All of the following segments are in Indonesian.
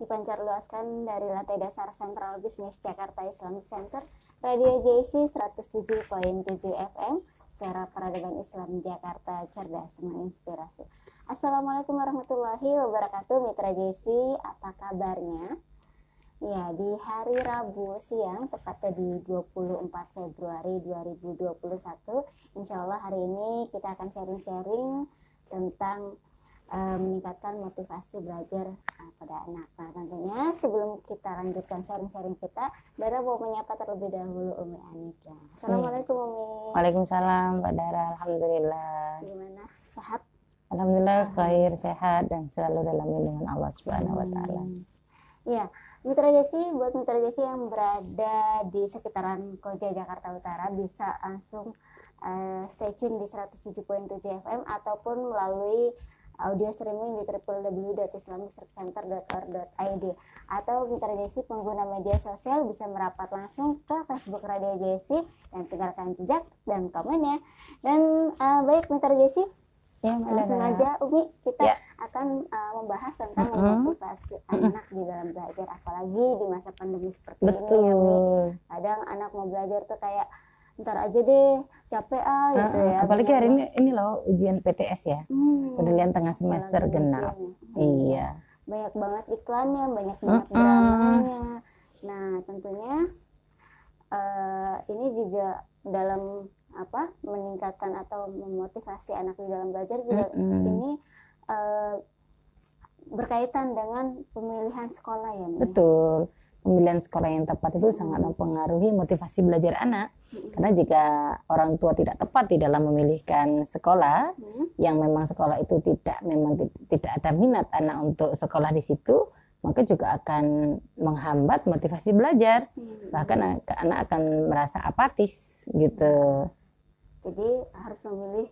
dipancarluaskan dari lantai dasar Central Business Jakarta Islamic Center, Radio JC 107.7 FM, Suara Peradaban Islam Jakarta Cerdas Menginspirasi. Assalamualaikum warahmatullahi wabarakatuh, Mitra JC, apa kabarnya? Ya, di hari Rabu siang, tepatnya di 24 Februari 2021, insya Allah hari ini kita akan sharing-sharing tentang Eh, meningkatkan motivasi belajar eh, pada anak. Nah, tentunya sebelum kita lanjutkan sharing-sharing kita, Dara mau menyapa terlebih dahulu Umi Anika. ya. Assalamualaikum Umi. Waalaikumsalam Mbak Dara, Alhamdulillah. Gimana? Sehat? Alhamdulillah khair, sehat dan selalu dalam lindungan Allah Subhanahu wa taala. Ya, Mitra Jasi, buat Mitra Jasi yang berada di sekitaran Koja Jakarta Utara bisa langsung uh, stay tune di 107.7 FM ataupun melalui audio streaming di www.islamicreepcenter.org.id atau Mitra Jesi pengguna media sosial bisa merapat langsung ke Facebook Radio Jesi dan tinggalkan jejak dan komen eh, ya Dan uh, baik Mitra Jesi, Ya, langsung aja Umi kita ya. akan uh, membahas tentang uh -huh. motivasi uh -huh. anak di dalam belajar apalagi di masa pandemi seperti Betul. ini ya Umi. Kadang anak mau belajar tuh kayak ntar aja deh capek ah, ah gitu uh, ya apalagi hari ini ini loh ujian PTS ya hmm, penilaian tengah semester genap ya. iya banyak banget iklannya banyak banget uh, dramanya nah tentunya uh, ini juga dalam apa meningkatkan atau memotivasi anak di dalam belajar juga uh, uh. ini uh, berkaitan dengan pemilihan sekolah ya Mie? betul pemilihan sekolah yang tepat itu sangat mempengaruhi motivasi belajar anak. Hmm. Karena jika orang tua tidak tepat di dalam memilihkan sekolah hmm. yang memang sekolah itu tidak memang tidak ada minat anak untuk sekolah di situ, maka juga akan menghambat motivasi belajar. Hmm. Bahkan anak akan merasa apatis gitu. Jadi harus memilih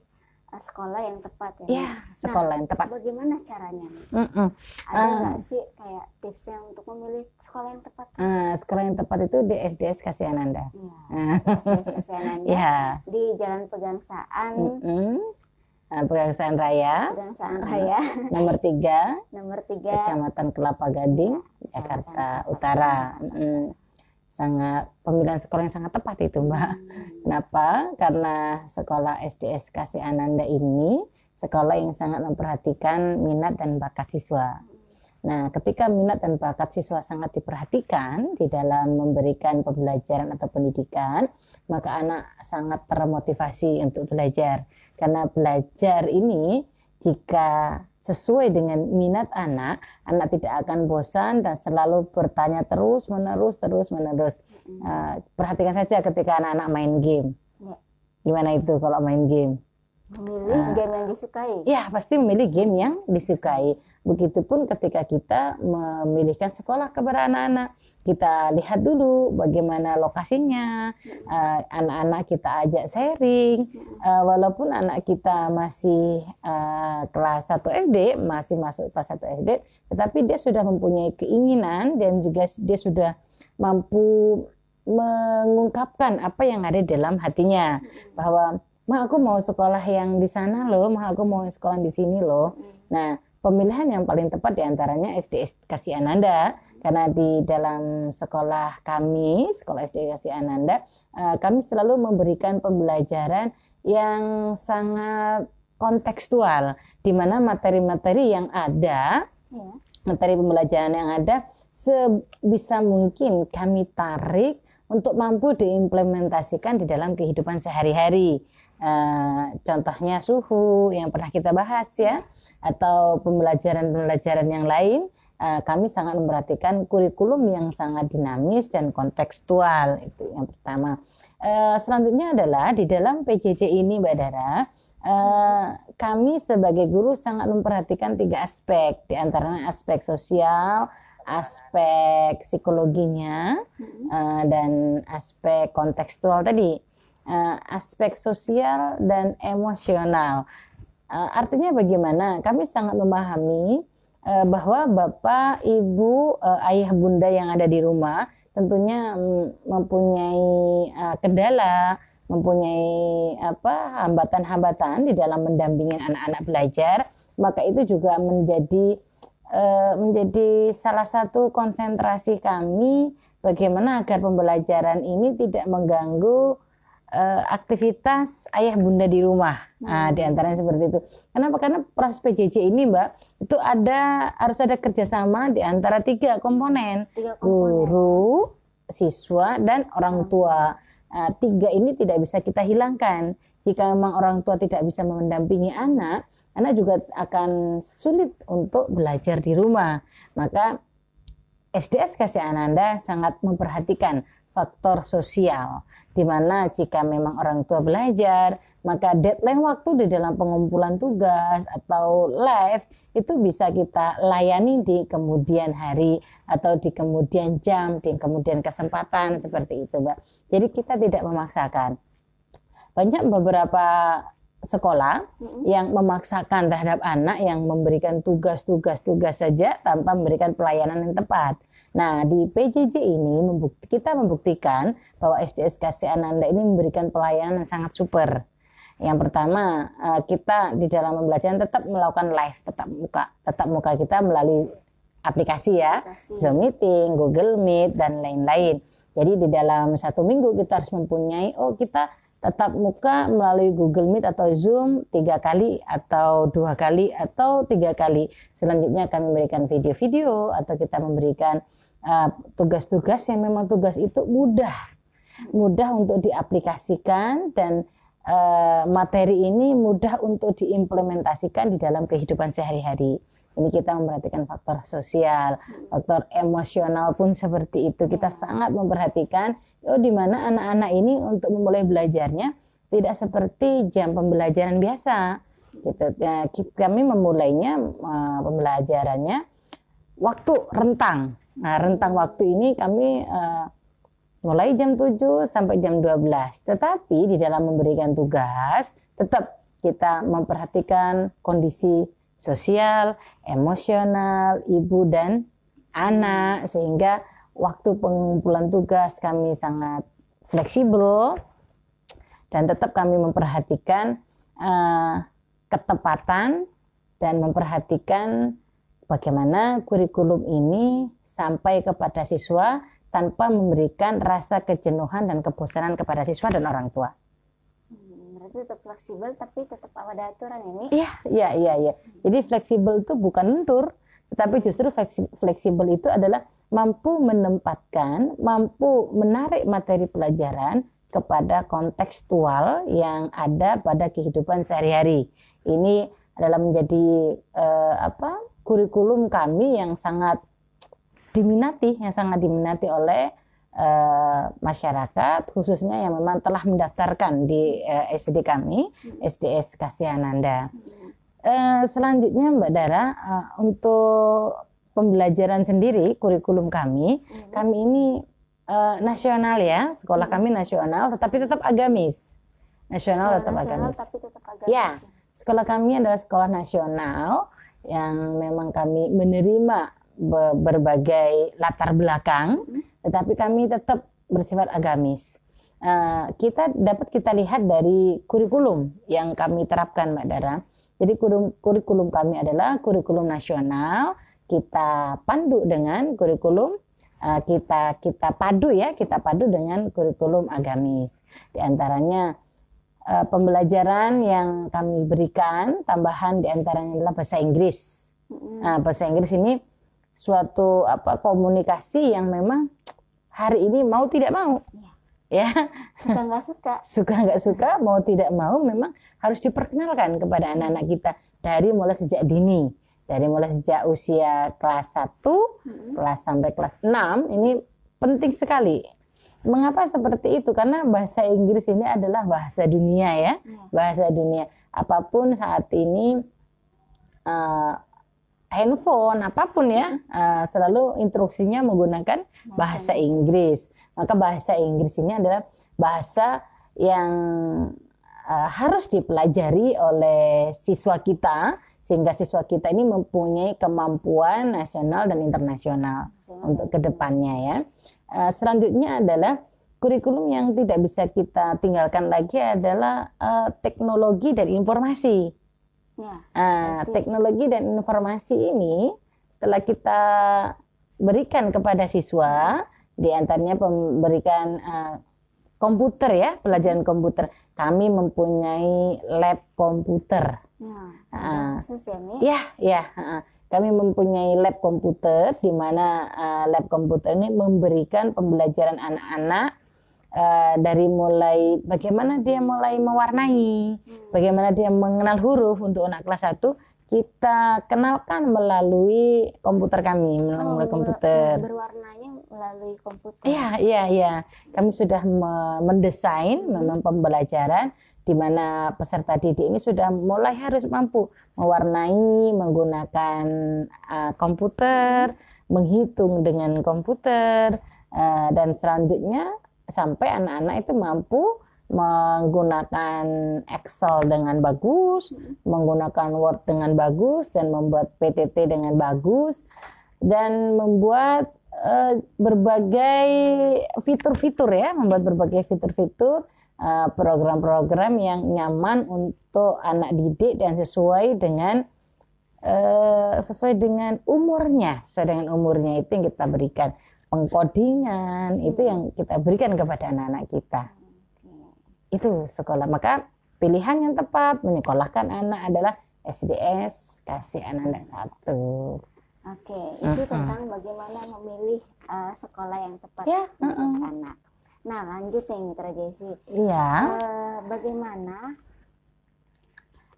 Eh, sekolah yang tepat ya. Iya, sekolah yang nah, tepat. Bagaimana caranya? Mm -mm. Ada ah. nggak uh, sih kayak tipsnya untuk memilih sekolah yang tepat? Uh, sekolah yang tepat itu di SDS Anda. Iya. SDS ah. Anda. Iya. Di Jalan Pegangsaan. Mm -mm. Pegangsaan Raya. Pegangsaan Raya. nomor tiga. nomor tiga. Kecamatan Kelapa Gading, iya, Jakarta Utara. Utara. Mm sangat pemilihan sekolah yang sangat tepat itu Mbak. Hmm. Kenapa? Karena sekolah SDS Kasih Ananda ini sekolah yang sangat memperhatikan minat dan bakat siswa. Nah, ketika minat dan bakat siswa sangat diperhatikan di dalam memberikan pembelajaran atau pendidikan, maka anak sangat termotivasi untuk belajar. Karena belajar ini jika sesuai dengan minat anak, anak tidak akan bosan dan selalu bertanya terus menerus terus menerus. Eh, perhatikan saja ketika anak-anak main game. Ya. Gimana itu kalau main game? memilih nah, game yang disukai. Ya, pasti memilih game yang disukai. Begitupun ketika kita memilihkan sekolah kepada anak-anak, kita lihat dulu bagaimana lokasinya. Eh, anak-anak uh, kita ajak sharing. Uh, walaupun anak kita masih uh, kelas 1 SD, masih masuk kelas 1 SD, tetapi dia sudah mempunyai keinginan dan juga dia sudah mampu mengungkapkan apa yang ada dalam hatinya bahwa Ma aku mau sekolah yang di sana loh, ma aku mau sekolah di sini loh. Hmm. Nah, pemilihan yang paling tepat diantaranya SD Kasih Ananda karena di dalam sekolah kami, sekolah SD Kasih Ananda, eh, kami selalu memberikan pembelajaran yang sangat kontekstual, di mana materi-materi yang ada, iya. materi pembelajaran yang ada, sebisa mungkin kami tarik untuk mampu diimplementasikan di dalam kehidupan sehari-hari Eh, contohnya suhu yang pernah kita bahas ya, atau pembelajaran-pembelajaran yang lain, uh, kami sangat memperhatikan kurikulum yang sangat dinamis dan kontekstual itu yang pertama. Uh, selanjutnya adalah di dalam PJJ ini, Mbak Dara, kami sebagai guru sangat memperhatikan tiga aspek, di antaranya aspek sosial, aspek psikologinya, mm-hmm. dan aspek kontekstual tadi uh, aspek sosial dan emosional. Uh, artinya bagaimana? Kami sangat memahami uh, bahwa bapak, ibu, uh, ayah, bunda yang ada di rumah tentunya mm, mempunyai uh, kendala, mempunyai apa hambatan-hambatan di dalam mendampingi anak-anak belajar, maka itu juga menjadi menjadi salah satu konsentrasi kami bagaimana agar pembelajaran ini tidak mengganggu uh, aktivitas ayah bunda di rumah. Nah, di antaranya seperti itu. Kenapa? Karena proses PJJ ini, Mbak, itu ada harus ada kerjasama di antara tiga komponen, tiga komponen. guru, siswa, dan orang hmm. tua. Nah, tiga ini tidak bisa kita hilangkan. Jika memang orang tua tidak bisa mendampingi anak, anak juga akan sulit untuk belajar di rumah. Maka SDS Kasih Ananda sangat memperhatikan faktor sosial. Dimana jika memang orang tua belajar, maka deadline waktu di dalam pengumpulan tugas atau live itu bisa kita layani di kemudian hari atau di kemudian jam, di kemudian kesempatan seperti itu, Mbak. Jadi kita tidak memaksakan. Banyak beberapa sekolah yang memaksakan terhadap anak yang memberikan tugas-tugas-tugas saja tanpa memberikan pelayanan yang tepat. Nah, di PJJ ini membukti, kita membuktikan bahwa SDS Kasih Ananda ini memberikan pelayanan yang sangat super. Yang pertama, eh, kita di dalam pembelajaran tetap melakukan live tetap muka. Tetap muka kita melalui aplikasi ya, aplikasi. Zoom meeting, Google Meet dan lain-lain. Jadi di dalam satu minggu kita harus mempunyai oh kita tetap muka melalui Google Meet atau Zoom tiga kali atau dua kali atau tiga kali. Selanjutnya kami memberikan video-video atau kita memberikan eh, tugas-tugas uh, yang memang tugas itu mudah, mudah untuk diaplikasikan dan uh, materi ini mudah untuk diimplementasikan di dalam kehidupan sehari-hari ini kita memperhatikan faktor sosial, faktor emosional pun seperti itu. Kita ya. sangat memperhatikan oh di mana anak-anak ini untuk memulai belajarnya tidak seperti jam pembelajaran biasa. Gitu. Ya, kami memulainya pembelajarannya waktu rentang. Nah, rentang waktu ini kami eh, mulai jam 7 sampai jam 12. Tetapi di dalam memberikan tugas tetap kita memperhatikan kondisi sosial, emosional, ibu dan anak sehingga waktu pengumpulan tugas kami sangat fleksibel dan tetap kami memperhatikan uh, ketepatan dan memperhatikan bagaimana kurikulum ini sampai kepada siswa tanpa memberikan rasa kejenuhan dan kebosanan kepada siswa dan orang tua itu tetap fleksibel tapi tetap ada aturan ini Iya, iya, iya, iya. Jadi fleksibel itu bukan lentur, tetapi justru fleksibel itu adalah mampu menempatkan, mampu menarik materi pelajaran kepada kontekstual yang ada pada kehidupan sehari-hari. Ini adalah menjadi eh, apa? kurikulum kami yang sangat diminati, yang sangat diminati oleh e, masyarakat khususnya yang memang telah mendaftarkan di e, eh, SD kami SDS Kasihananda. E, eh, selanjutnya Mbak Dara e, untuk pembelajaran sendiri kurikulum kami hmm. kami ini e, nasional ya sekolah hmm. kami nasional tetapi tetap agamis nasional tetap nasional, agamis tapi tetap agamis ya sekolah kami adalah sekolah nasional yang memang kami menerima berbagai latar belakang, tetapi kami tetap bersifat agamis. Uh, kita dapat kita lihat dari kurikulum yang kami terapkan, Mbak Dara. Jadi kurikulum, kami adalah kurikulum nasional. Kita pandu dengan kurikulum uh, kita kita padu ya, kita padu dengan kurikulum agamis. Di antaranya uh, pembelajaran yang kami berikan tambahan di antaranya adalah bahasa Inggris. Nah, bahasa Inggris ini suatu apa komunikasi yang memang hari ini mau tidak mau ya, ya. suka nggak suka suka nggak suka mau tidak mau memang harus diperkenalkan kepada anak-anak kita dari mulai sejak dini dari mulai sejak usia kelas 1 hmm. kelas sampai kelas 6 ini penting sekali Mengapa seperti itu? Karena bahasa Inggris ini adalah bahasa dunia ya, iya. bahasa dunia. Apapun saat ini eh, handphone apapun ya eh, selalu instruksinya menggunakan bahasa Inggris. Maka bahasa Inggris ini adalah bahasa yang eh, harus dipelajari oleh siswa kita sehingga siswa kita ini mempunyai kemampuan nasional dan internasional untuk kedepannya ya. Eh, selanjutnya adalah kurikulum yang tidak bisa kita tinggalkan lagi adalah teknologi dan informasi Ya, uh, teknologi dan informasi ini telah kita berikan kepada siswa, diantaranya pemberikan uh, komputer ya, pelajaran komputer. Kami mempunyai lab komputer. Ya, uh, ya, Ya, ya. Uh, kami mempunyai lab komputer di mana uh, lab komputer ini memberikan pembelajaran anak-anak uh, dari mulai bagaimana dia mulai mewarnai, hmm. bagaimana dia mengenal huruf untuk anak kelas 1 kita kenalkan melalui komputer kami, oh, melalui komputer. Berwarnanya melalui komputer. Iya, iya, iya. Kami sudah mendesain hmm. memang pembelajaran di mana peserta didik ini sudah mulai harus mampu mewarnai menggunakan uh, komputer, hmm. menghitung dengan komputer, uh, dan selanjutnya sampai anak-anak itu mampu menggunakan Excel dengan bagus, menggunakan Word dengan bagus, dan membuat PTT dengan bagus, dan membuat eh, berbagai fitur-fitur ya, membuat berbagai fitur-fitur eh, program-program yang nyaman untuk anak didik dan sesuai dengan eh, sesuai dengan umurnya, sesuai dengan umurnya itu yang kita berikan pengkodingan hmm. itu yang kita berikan kepada anak-anak kita itu sekolah maka pilihan yang tepat menyekolahkan anak adalah SDS kasih anak-anak satu Oke, itu uh -uh. tentang bagaimana memilih uh, sekolah yang tepat ya? uh -uh. untuk anak. Nah, lanjut nih ya, Mitra Jesse. Iya. Uh, bagaimana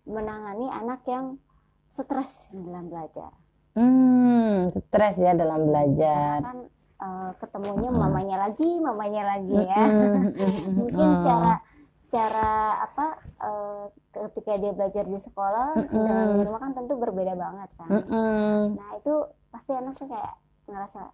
menangani anak yang stres dalam belajar? Hmm, stres ya dalam belajar. kan uh, ketemunya mamanya lagi mamanya lagi ya mungkin oh. cara cara apa uh, ketika dia belajar di sekolah uh. -mm. dengan di rumah kan tentu berbeda banget kan Uh. nah itu pasti anak tuh kayak ngerasa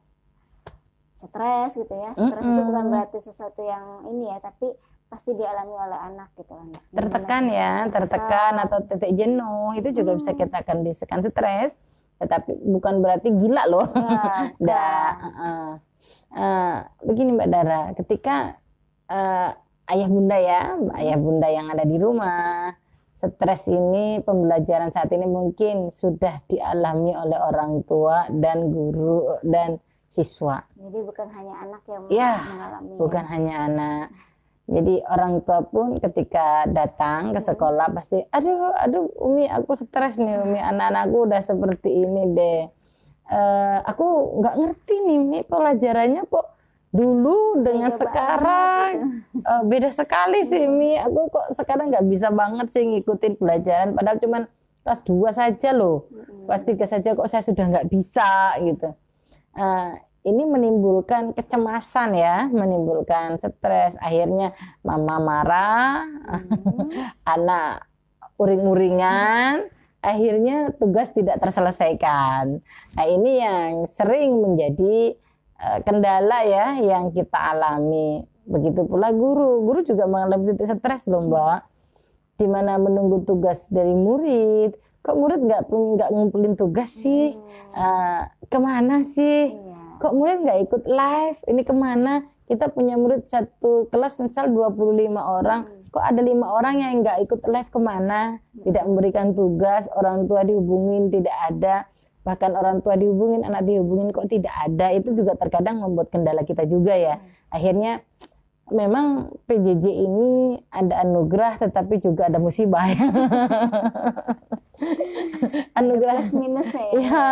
stres gitu ya stres uh. itu bukan berarti sesuatu yang ini ya tapi pasti dialami oleh anak gitu kan tertekan ya tertekan atau titik jenuh itu juga bisa kita kondisikan stres tetapi bukan berarti gila loh. nggak uh, uh, uh, begini Mbak Dara, ketika uh, ayah bunda ya, ayah bunda yang ada di rumah, stres ini pembelajaran saat ini mungkin sudah dialami oleh orang tua dan guru dan siswa. Jadi bukan hanya anak yang ya, mengalami. Bukan ya. hanya anak. Jadi orang tua pun ketika datang ke hmm. sekolah pasti, aduh, aduh, umi aku stres nih, umi anak-anakku udah seperti ini deh. Uh, aku nggak ngerti nih, mi pelajarannya kok dulu dengan beda sekarang banget. Gitu. Eh, beda sekali sih hmm. mi. Aku kok sekarang nggak bisa banget sih ngikutin pelajaran, padahal cuman kelas dua saja loh, hmm. kelas 3 saja kok saya sudah nggak bisa gitu. Uh, ini menimbulkan kecemasan ya, menimbulkan stres. Akhirnya mama marah, hmm. anak uring-uringan, akhirnya tugas tidak terselesaikan. Nah, ini yang sering menjadi eh, kendala ya yang kita alami. Begitu pula guru, guru juga mengalami titik stres loh, Mbak. Di mana menunggu tugas dari murid, kok murid nggak nggak ngumpulin tugas sih hmm. uh, kemana sih hmm kok murid nggak ikut live ini kemana kita punya murid satu kelas misal 25 orang hmm. kok ada lima orang yang nggak ikut live kemana hmm. tidak memberikan tugas orang tua dihubungin tidak ada bahkan orang tua dihubungin anak dihubungin kok tidak ada itu juga terkadang membuat kendala kita juga ya hmm. akhirnya memang PJJ ini ada anugerah tetapi juga ada musibah ya. anugerah plus minus ya. ya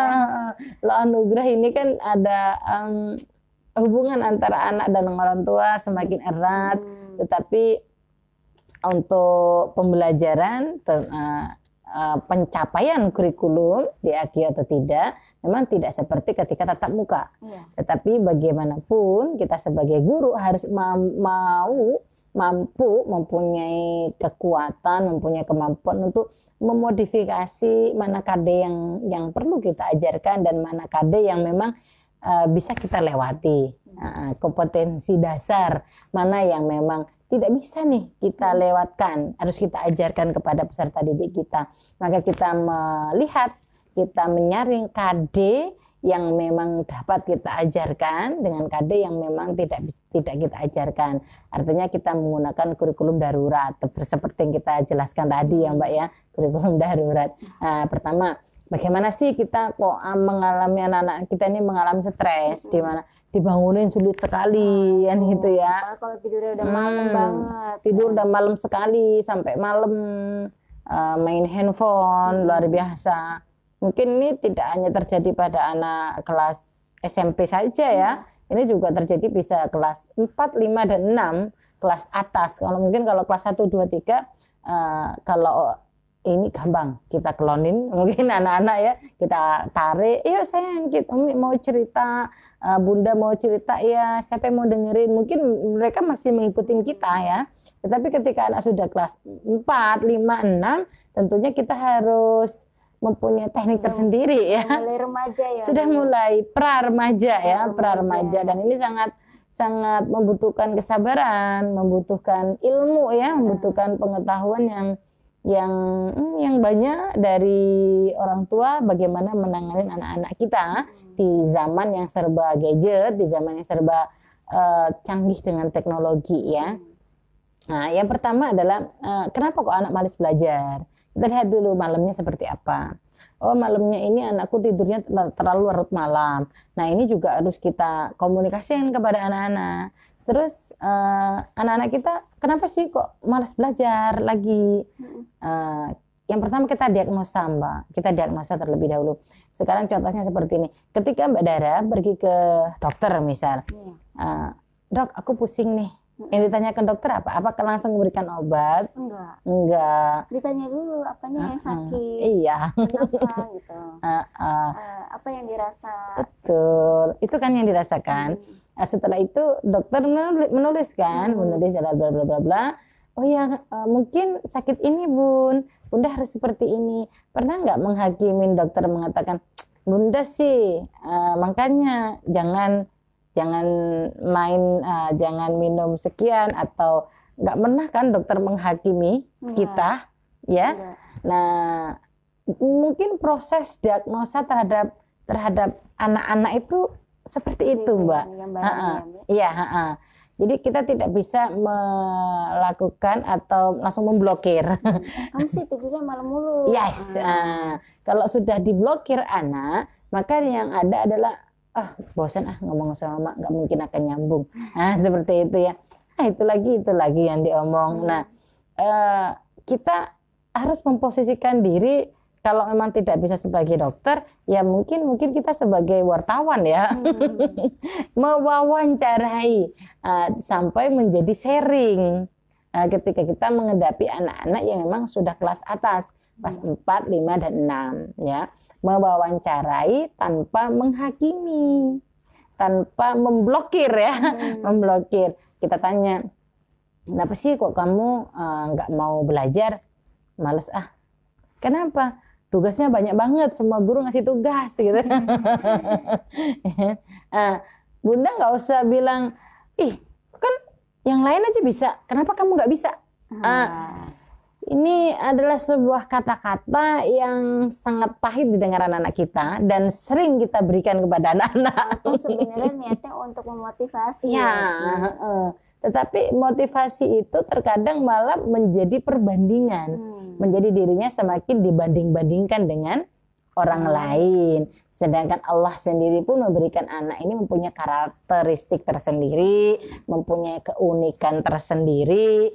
lo anugerah ini kan ada um, hubungan antara anak dan orang tua semakin erat, hmm. tetapi untuk pembelajaran ten, uh, eh, eh, pencapaian kurikulum diakui atau tidak memang tidak seperti ketika tatap muka. Ya. Tetapi bagaimanapun kita sebagai guru harus ma mau mampu mempunyai kekuatan, mempunyai kemampuan untuk memodifikasi mana KD yang yang perlu kita ajarkan dan mana KD yang memang uh, bisa kita lewati uh, kompetensi dasar mana yang memang tidak bisa nih kita hmm. lewatkan harus kita ajarkan kepada peserta didik kita maka kita melihat kita menyaring KD yang memang dapat kita ajarkan dengan KD yang memang tidak tidak kita ajarkan. Artinya kita menggunakan kurikulum darurat seperti yang kita jelaskan tadi ya Mbak ya, kurikulum darurat. Nah, pertama, bagaimana sih kita kok ah, mengalami anak-anak kita ini mengalami stres di mana dibangunin sulit sekali kan gitu ya. Kalau tidurnya udah hmm. malam banget. Tidur udah malam sekali sampai malam uh, main handphone luar biasa Mungkin ini tidak hanya terjadi pada anak kelas SMP saja ya. Hmm. Ini juga terjadi bisa kelas 4, 5 dan 6 kelas atas. Kalau mungkin kalau kelas 1 2 3 uh, kalau ini gampang kita klonin mungkin anak-anak ya kita tarik iya sayang kita mau cerita eh, bunda mau cerita ya siapa yang mau dengerin mungkin mereka masih mengikuti kita ya tetapi ketika anak sudah kelas 4, 5, 6 tentunya kita harus mempunyai teknik hmm. tersendiri ya. Mulai remaja ya. Sudah mulai pra remaja ya, pra remaja dan ini sangat sangat membutuhkan kesabaran, membutuhkan ilmu ya, iya. membutuhkan pengetahuan yang yang hmm, yang banyak dari orang tua bagaimana menangani anak-anak kita ah, hmm. di zaman yang serba gadget, di zaman yang serba uh, canggih dengan teknologi ya. Hmm. Nah, yang pertama adalah uh, kenapa kok anak malas belajar? lihat dulu malamnya seperti apa oh malamnya ini anakku tidurnya terlalu larut malam. Nah ini juga harus kita komunikasikan kepada anak-anak. Terus anak eh, anak-anak kita kenapa sih kok malas belajar lagi? Uh, yang pertama kita diagnosa mbak, kita diagnosa terlebih dahulu. Sekarang contohnya seperti ini, ketika mbak Dara pergi ke dokter misal, uh, dok aku pusing nih, yang ditanya ke dokter apa? Apa langsung memberikan obat? Enggak. Enggak. Ditanya dulu apanya uh-uh. yang sakit. Iya. Kenapa gitu. Uh-uh. Uh, apa yang dirasa. Betul. Itu kan yang dirasakan. Hmm. Nah, setelah itu dokter menulis, menulis kan, hmm. menulis bla bla bla bla bla. Oh ya, uh, mungkin sakit ini bun, bunda harus seperti ini. Pernah nggak menghakimin dokter mengatakan, bunda sih, uh, makanya jangan jangan main uh, jangan minum sekian atau nggak pernah kan dokter menghakimi ya. kita ya Enggak. Iya. nah mungkin proses diagnosa terhadap terhadap anak-anak itu seperti itu mbak iya jadi kita tidak bisa melakukan atau langsung memblokir. Hmm. Kamu sih tidurnya malam mulu. Yes. Hmm. Uh. kalau sudah diblokir anak, maka yang ada adalah ah bosan ah ngomong sama mak nggak mungkin akan nyambung nah seperti itu ya nah, itu lagi itu lagi yang diomong hmm. nah eh, kita harus memposisikan diri kalau memang tidak bisa sebagai dokter ya mungkin mungkin kita sebagai wartawan ya hmm. mewawancarai eh, sampai menjadi sharing eh, ketika kita menghadapi anak-anak yang memang sudah kelas atas kelas hmm. 4, 5 dan 6 ya mewawancarai tanpa menghakimi, tanpa memblokir ya, hmm. memblokir. Kita tanya, kenapa sih kok kamu eh, nggak uh, mau belajar? Males ah. Kenapa? Tugasnya banyak banget, semua guru ngasih tugas gitu. uh, bunda nggak usah bilang, ih kan yang lain aja bisa, kenapa kamu nggak bisa? Ah. Uh, ini adalah sebuah kata-kata yang sangat pahit didengar anak-anak kita dan sering kita berikan kepada anak-anak. Itu sebenarnya niatnya untuk memotivasi. Ya, ya. tetapi motivasi itu terkadang malah menjadi perbandingan, hmm. menjadi dirinya semakin dibanding-bandingkan dengan orang hmm. lain. Sedangkan Allah sendiri pun memberikan anak ini mempunyai karakteristik tersendiri, mempunyai keunikan tersendiri.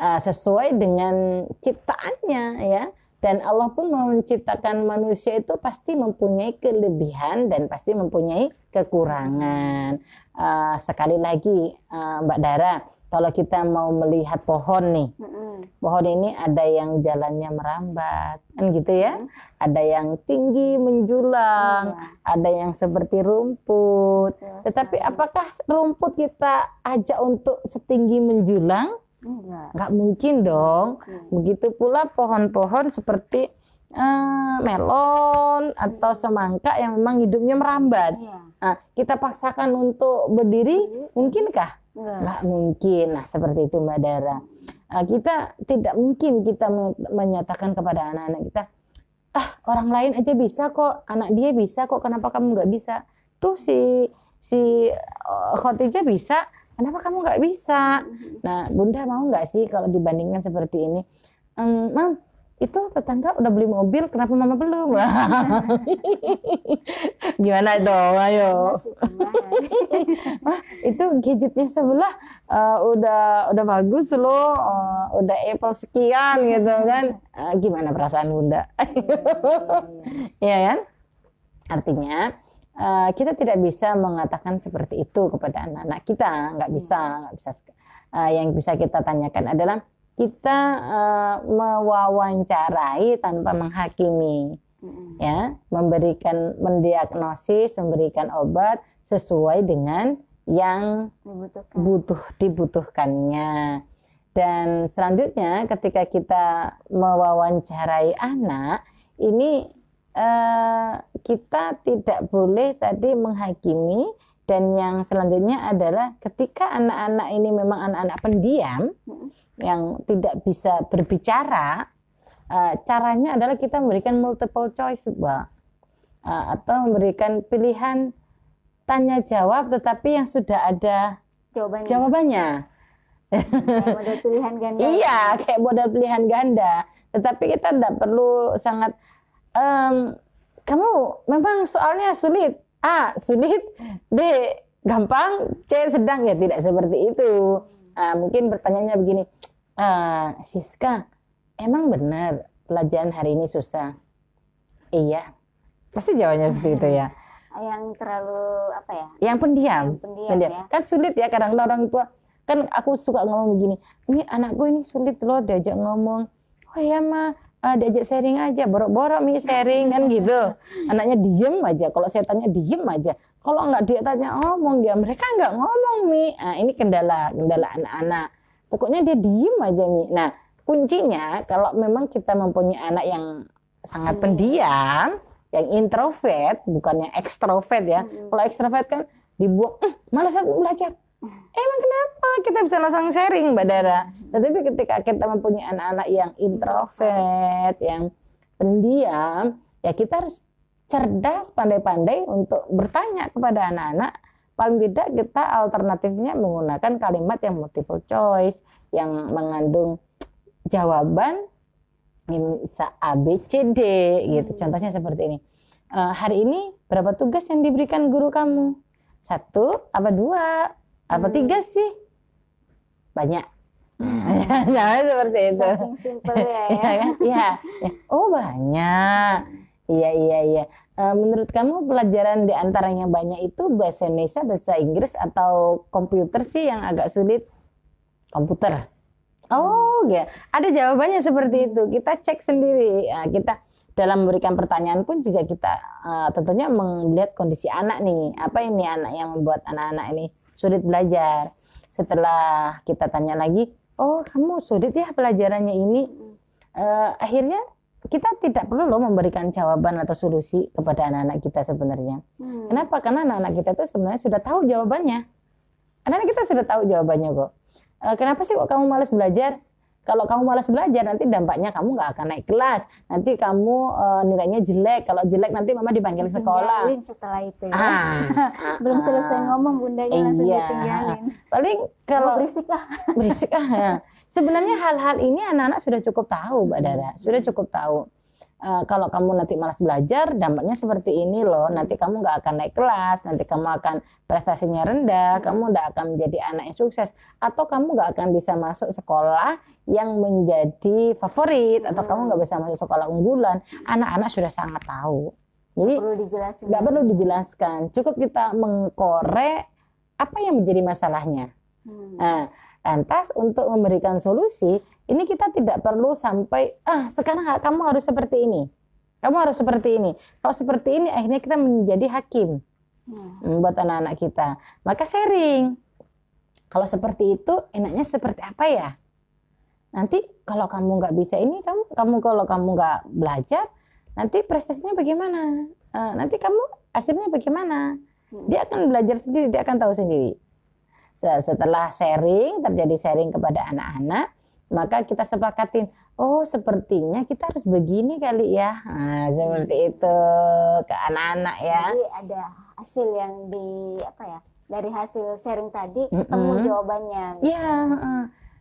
Uh, sesuai dengan ciptaannya ya dan Allah pun menciptakan manusia itu pasti mempunyai kelebihan dan pasti mempunyai kekurangan. Uh, sekali lagi uh, Mbak Dara, kalau kita mau melihat pohon nih, mm-hmm. pohon ini ada yang jalannya merambat, kan gitu ya, mm-hmm. ada yang tinggi menjulang, mm-hmm. ada yang seperti rumput. Tetapi apakah rumput kita ajak untuk setinggi menjulang? Enggak. Enggak mungkin dong. Begitu pula pohon-pohon seperti eh, melon atau semangka yang memang hidupnya merambat. Iya. Nah, kita paksakan untuk berdiri, mungkinkah? Enggak. Enggak mungkin. Nah, seperti itu Mbak Dara. Nah, kita tidak mungkin kita menyatakan kepada anak-anak kita, ah orang lain aja bisa kok, anak dia bisa kok, kenapa kamu nggak bisa? Tuh si si eh, Khotijah bisa, kenapa kamu nggak bisa mm-hmm. nah bunda mau nggak sih kalau dibandingkan seperti ini Um, mam itu tetangga udah beli mobil kenapa mama belum gimana dong ayo iya Wah, itu gadgetnya sebelah uh, udah udah bagus loh uh, udah Apple sekian gitu kan uh, gimana perasaan bunda Iya, iya, iya. kan artinya Eh, kita tidak bisa mengatakan seperti itu kepada anak-anak kita, nggak bisa, hmm. nggak bisa. Uh, yang bisa kita tanyakan adalah kita uh, mewawancarai tanpa menghakimi, hmm. ya, memberikan, mendiagnosis, memberikan obat sesuai dengan yang dibutuhkan. butuh dibutuhkannya. Dan selanjutnya ketika kita mewawancarai anak, ini Eh, kita tidak boleh tadi menghakimi dan yang selanjutnya adalah ketika anak-anak ini memang anak-anak pendiam hmm. yang tidak bisa berbicara eh, caranya adalah kita memberikan multiple choice Mbak. Eh, atau memberikan pilihan tanya jawab tetapi yang sudah ada jawabannya. jawabannya. kayak model pilihan ganda. Iya, kayak model pilihan ganda. Tetapi kita tidak perlu sangat um, kamu memang soalnya sulit. A. Sulit. B. Gampang. C. Sedang. Ya tidak seperti itu. Uh, mungkin pertanyaannya begini. Uh, Siska, emang benar pelajaran hari ini susah? Iya. Pasti jawabannya seperti itu ya. Yang terlalu apa ya? Yang pendiam. Yang pendiam, pendiam. Ya. Kan sulit ya kadang orang tua. Kan aku suka ngomong begini. Ini anakku ini sulit loh diajak ngomong. Oh ya mah ah, diajak sharing aja, borok-borok mi sharing kan gitu. Anaknya diem aja. Kalau saya tanya diem aja. Kalau nggak dia tanya oh, ngomong dia mereka nggak ngomong mi. Nah, ini kendala kendala anak-anak. Pokoknya dia diem aja mi. Nah kuncinya kalau memang kita mempunyai anak yang sangat pendiam, yang introvert bukannya ekstrovert ya. Kalau ekstrovert kan dibuang, eh, malas belajar, Eh, emang kenapa? Kita bisa langsung sharing, Mbak Dara. Tetapi ketika kita mempunyai anak-anak yang introvert, yang pendiam, ya kita harus cerdas, pandai-pandai untuk bertanya kepada anak-anak. Paling tidak kita alternatifnya menggunakan kalimat yang multiple choice, yang mengandung jawaban yang bisa A, B, C, D gitu. Hmm. Contohnya seperti ini. E, hari ini berapa tugas yang diberikan guru kamu? Satu apa dua? apa hmm. tiga sih banyak hmm. nah seperti itu Saking simple ya iya ya, kan? ya oh banyak iya iya iya eh, menurut kamu pelajaran di antaranya banyak itu bahasa Indonesia bahasa Inggris atau komputer sih yang agak sulit komputer oh ya ada jawabannya seperti itu kita cek sendiri nah, kita dalam memberikan pertanyaan pun juga kita uh, tentunya melihat kondisi anak nih apa ini anak yang membuat anak-anak ini sulit belajar. Setelah kita tanya lagi, oh kamu sulit ya pelajarannya ini. Uh, akhirnya kita tidak perlu loh memberikan jawaban atau solusi kepada anak-anak kita sebenarnya. Hmm. Kenapa? Karena anak-anak kita itu sebenarnya sudah tahu jawabannya. Anak-anak kita sudah tahu jawabannya kok. Uh, kenapa sih kok kamu malas belajar? Kalau kamu malas belajar nanti dampaknya kamu nggak akan naik kelas. Nanti kamu e, nilainya jelek. Kalau jelek nanti mama dipanggil sekolah. Tinggalin setelah itu ya. Ah, Belum ah, selesai ngomong bundanya iya. langsung ditinggalin. Paling kalau berisik lah. berisik ah. Ya. Sebenarnya hal-hal ini anak-anak sudah cukup tahu, Mbak Dara. Sudah cukup tahu. Eh, kalau kamu nanti malas belajar, dampaknya seperti ini loh. Nanti kamu nggak akan naik kelas, nanti kamu akan prestasinya rendah, kamu nggak akan menjadi anak yang sukses, atau kamu nggak akan bisa masuk sekolah yang menjadi favorit, atau kamu nggak bisa masuk sekolah unggulan. Anak-anak sudah sangat tahu. Jadi nggak perlu dijelaskan. Gak perlu dijelaskan. Cukup kita mengkorek apa yang menjadi masalahnya. Hmm. Nah, lantas untuk memberikan solusi ini kita tidak perlu sampai ah sekarang kamu harus seperti ini. Kamu harus seperti ini. Kalau seperti ini akhirnya kita menjadi hakim hmm. hmm. buat anak-anak kita. Maka sharing. Kalau seperti itu enaknya seperti apa ya? Nanti kalau kamu nggak bisa ini kamu kamu kalau kamu nggak belajar nanti prestasinya bagaimana? Eh, nanti kamu hasilnya bagaimana? Hmm. Dia akan belajar sendiri, dia akan tahu sendiri setelah sharing terjadi sharing kepada anak-anak maka kita sepakatin oh sepertinya kita harus begini kali ya nah, seperti itu ke anak-anak ya jadi ada hasil yang di apa ya dari hasil sharing tadi mm -hmm. ketemu jawabannya gitu. ya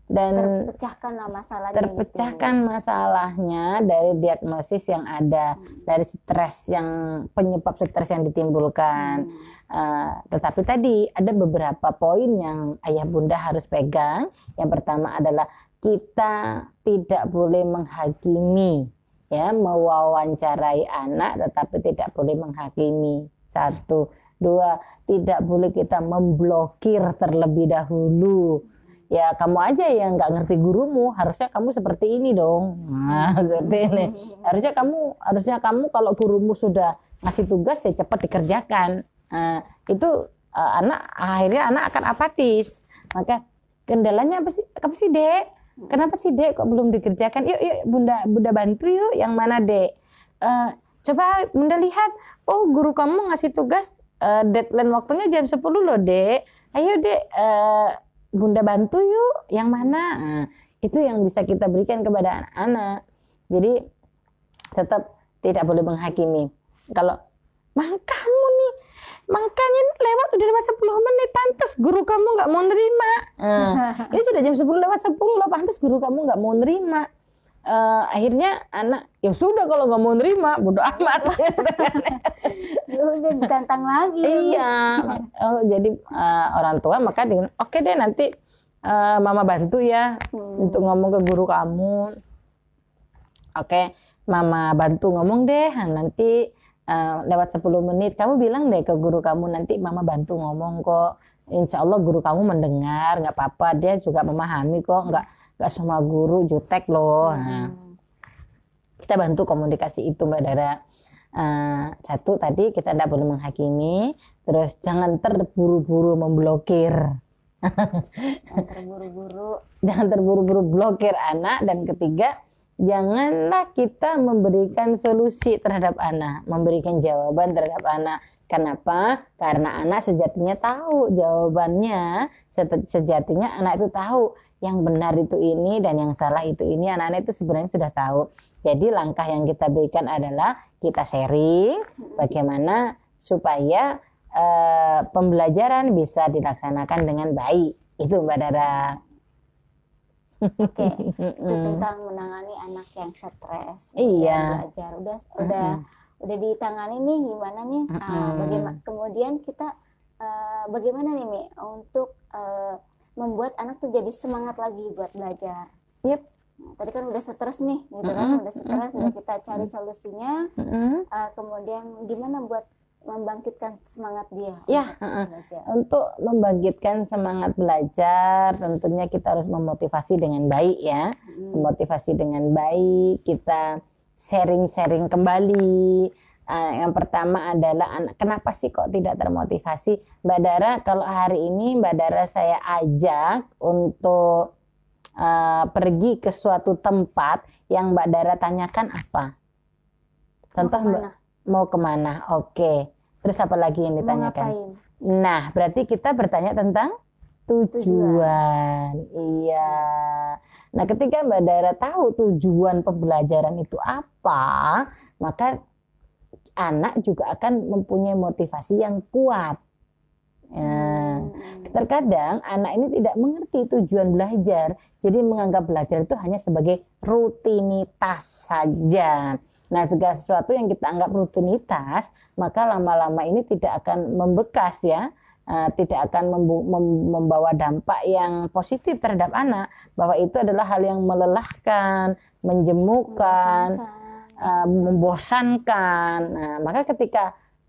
dan terpecahkan lah masalahnya gitu. terpecahkan gitu. masalahnya dari diagnosis yang ada hmm. dari stres yang penyebab stres yang ditimbulkan hmm. Uh, tetapi tadi ada beberapa poin yang ayah bunda harus pegang. Yang pertama adalah kita tidak boleh menghakimi ya mewawancarai anak tetapi tidak boleh menghakimi satu dua tidak boleh kita memblokir terlebih dahulu ya kamu aja yang nggak ngerti gurumu harusnya kamu seperti ini dong nah seperti ini harusnya kamu harusnya kamu kalau gurumu sudah ngasih tugas ya cepat dikerjakan nah, itu uh, anak akhirnya anak akan apatis maka kendalanya apa sih apa sih dek Kenapa sih dek kok belum dikerjakan? Yuk yuk bunda bunda bantu yuk. Yang mana dek? Uh, coba bunda lihat. Oh guru kamu ngasih tugas uh, deadline waktunya jam 10 loh dek. Ayo dek uh, bunda bantu yuk. Yang mana? uh, itu yang bisa kita berikan kepada anak-anak. Jadi tetap tidak boleh menghakimi. Kalau mah kamu nih Makanya lewat udah lewat 10 menit, pantas guru kamu nggak mau nerima. Uh. Ini sudah jam 10 lewat 10 loh, pantas guru kamu nggak mau nerima. Uh, akhirnya anak ya sudah kalau nggak mau nerima bodoh amat udah ditantang lagi iya uh, jadi uh, orang tua maka dengan oke okay deh nanti uh, mama bantu ya hmm. untuk ngomong ke guru kamu oke okay, mama bantu ngomong deh nanti uh, lewat 10 menit kamu bilang deh ke guru kamu nanti mama bantu ngomong kok insya Allah guru kamu mendengar nggak apa-apa dia juga memahami kok nggak nggak semua guru jutek loh nah, hmm. kita bantu komunikasi itu mbak Dara uh, satu tadi kita tidak boleh menghakimi terus jangan terburu-buru memblokir jangan terburu-buru jangan terburu-buru blokir anak dan ketiga janganlah kita memberikan solusi terhadap anak, memberikan jawaban terhadap anak. Kenapa? Karena anak sejatinya tahu jawabannya. Sejatinya anak itu tahu yang benar itu ini dan yang salah itu ini. Anak-anak itu sebenarnya sudah tahu. Jadi langkah yang kita berikan adalah kita sharing bagaimana supaya uh, pembelajaran bisa dilaksanakan dengan baik. Itu Mbak Dara. Oke, okay. itu tentang menangani anak yang stres, gitu ya, iya. belajar. Udah, mm-hmm. udah, udah ditangani nih. Gimana nih? Nah, mm-hmm. Uh, bagaimana? Kemudian kita uh, bagaimana nih, Mi, untuk uh, membuat anak tuh jadi semangat lagi buat belajar. Yep. Nah, tadi kan udah stres nih, gitu mm-hmm. kan? Udah stres, mm-hmm. udah kita cari solusinya. Mm-hmm. Uh, kemudian gimana buat membangkitkan semangat dia. Ya, untuk, untuk membangkitkan semangat belajar, tentunya kita harus memotivasi dengan baik ya, hmm. memotivasi dengan baik. Kita sharing-sharing kembali. Uh, yang pertama adalah anak kenapa sih kok tidak termotivasi? Mbak Dara, kalau hari ini Mbak Dara saya ajak untuk uh, pergi ke suatu tempat yang Mbak Dara tanyakan apa? Contoh Mbak mau kemana? Oke. Terus apa lagi yang ditanyakan? nah, berarti kita bertanya tentang tujuan. tujuan. Iya. Nah, ketika Mbak Dara tahu tujuan pembelajaran itu apa, maka anak juga akan mempunyai motivasi yang kuat. Ya. Hmm. Terkadang anak ini tidak mengerti tujuan belajar, jadi menganggap belajar itu hanya sebagai rutinitas saja. Nah, segala sesuatu yang kita anggap rutinitas, maka lama-lama ini tidak akan membekas ya, eh, tidak akan membawa dampak yang positif terhadap anak, bahwa itu adalah hal yang melelahkan, menjemukan, membosankan. Eh, membosankan. Nah, maka ketika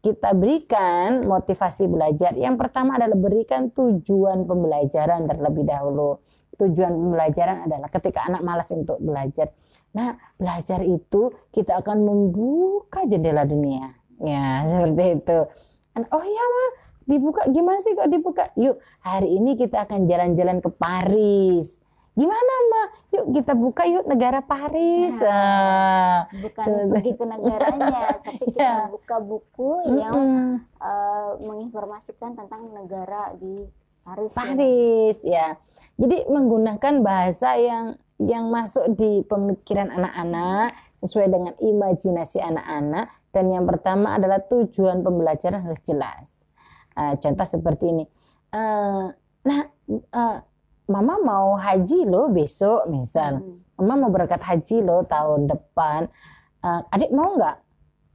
kita berikan motivasi belajar, yang pertama adalah berikan tujuan pembelajaran terlebih dahulu. Tujuan pembelajaran adalah ketika anak malas untuk belajar, Nah, belajar itu kita akan membuka jendela dunia. Ya, seperti itu. Kan, oh iya, Ma. Dibuka gimana sih kok dibuka? Yuk, hari ini kita akan jalan-jalan ke Paris. Gimana, Ma? Yuk kita buka yuk negara Paris. Nah, uh, bukan tuh. begitu negaranya, tapi kita ya. buka buku yang mm -hmm. uh, menginformasikan tentang negara di Paris. Paris, ya. ya. Jadi menggunakan bahasa yang yang masuk di pemikiran anak-anak sesuai dengan imajinasi anak-anak dan yang pertama adalah tujuan pembelajaran harus jelas. Uh, contoh seperti ini. Uh, nah, uh, mama mau haji loh besok misal. Hmm. Mama mau berangkat haji loh tahun depan. Uh, adik mau nggak?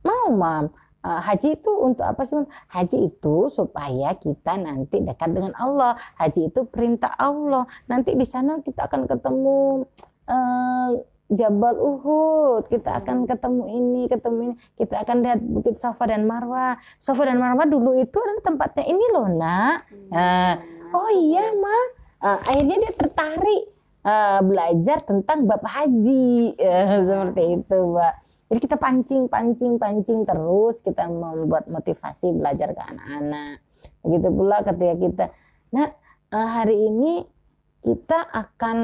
Mau mam. Eh, haji itu untuk apa sih? Haji itu supaya kita nanti dekat dengan Allah. Haji itu perintah Allah. Nanti di sana kita akan ketemu uh, Jabal Uhud, kita akan hmm. ketemu ini, ketemu ini, kita akan lihat Bukit Safa dan Marwa. Safa dan Marwa dulu itu adalah tempatnya ini loh nak. Uh, oh iya ma, uh, akhirnya dia tertarik uh, belajar tentang bab haji uh, seperti itu mbak. Jadi kita pancing, pancing, pancing terus kita membuat motivasi belajar ke anak-anak. Begitu pula ketika kita, nah hari ini kita akan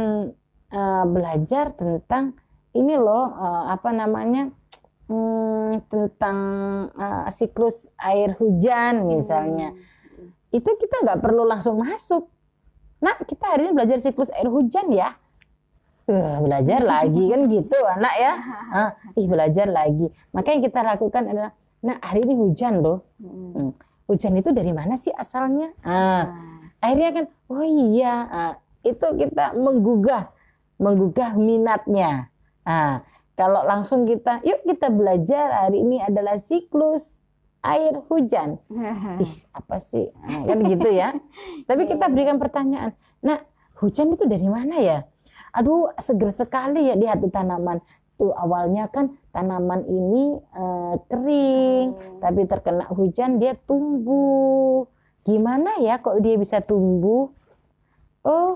eh, belajar tentang ini loh eh, apa namanya hmm, tentang siklus air hujan hmm. misalnya. Hmm. Itu kita nggak perlu langsung masuk. Nah kita hari ini belajar siklus air hujan ya uh, belajar lagi kan gitu anak ya uh, ih belajar lagi makanya kita lakukan adalah nah hari ini hujan loh hmm. hujan itu dari mana sih asalnya uh, akhirnya kan oh iya uh, itu kita menggugah menggugah minatnya uh, kalau langsung kita yuk kita belajar hari ini adalah siklus air hujan. Ih, apa sih? kan gitu ya. Tapi kita iya. berikan pertanyaan. Nah, hujan itu dari mana ya? aduh seger sekali ya di hati tanaman tuh awalnya kan tanaman ini uh, kering hmm. tapi terkena hujan dia tumbuh gimana ya kok dia bisa tumbuh oh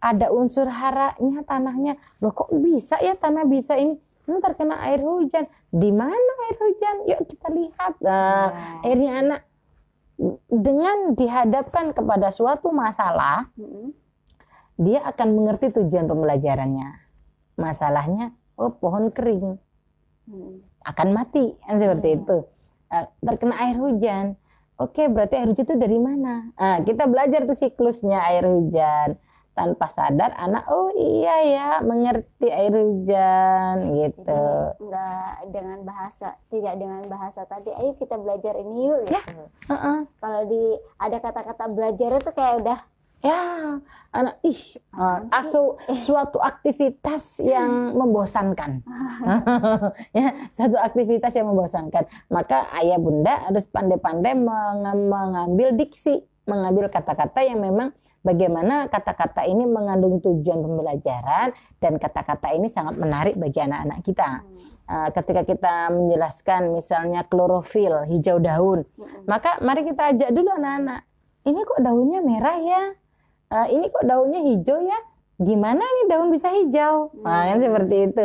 ada unsur haranya tanahnya loh kok bisa ya tanah bisa ini hmm, terkena air hujan di mana air hujan yuk kita lihat nah, hmm. airnya anak dengan dihadapkan kepada suatu masalah hmm dia akan mengerti tujuan pembelajarannya. Masalahnya, oh pohon kering hmm. akan mati, kan seperti hmm. itu. Eh, terkena air hujan, oke berarti air hujan itu dari mana? Nah, kita belajar tuh siklusnya air hujan. Tanpa sadar anak, oh iya ya mengerti air hujan gitu. Jadi, enggak dengan bahasa, tidak dengan bahasa tadi. Ayo kita belajar ini yuk. Ya, gitu. Ya. Uh -uh. Kalau di ada kata-kata belajar itu kayak udah ya anak ih asu ah, suatu aktivitas yang membosankan ya satu aktivitas yang membosankan maka ayah bunda harus pandai-pandai mengambil diksi mengambil kata-kata yang memang bagaimana kata-kata ini mengandung tujuan pembelajaran dan kata-kata ini sangat menarik bagi anak-anak kita hmm. ah, ketika kita menjelaskan misalnya klorofil hijau daun hmm. maka mari kita ajak dulu anak-anak ini kok daunnya merah ya e, ini kok daunnya hijau ya? Gimana nih daun bisa hijau? Hmm. Nah, kan seperti itu.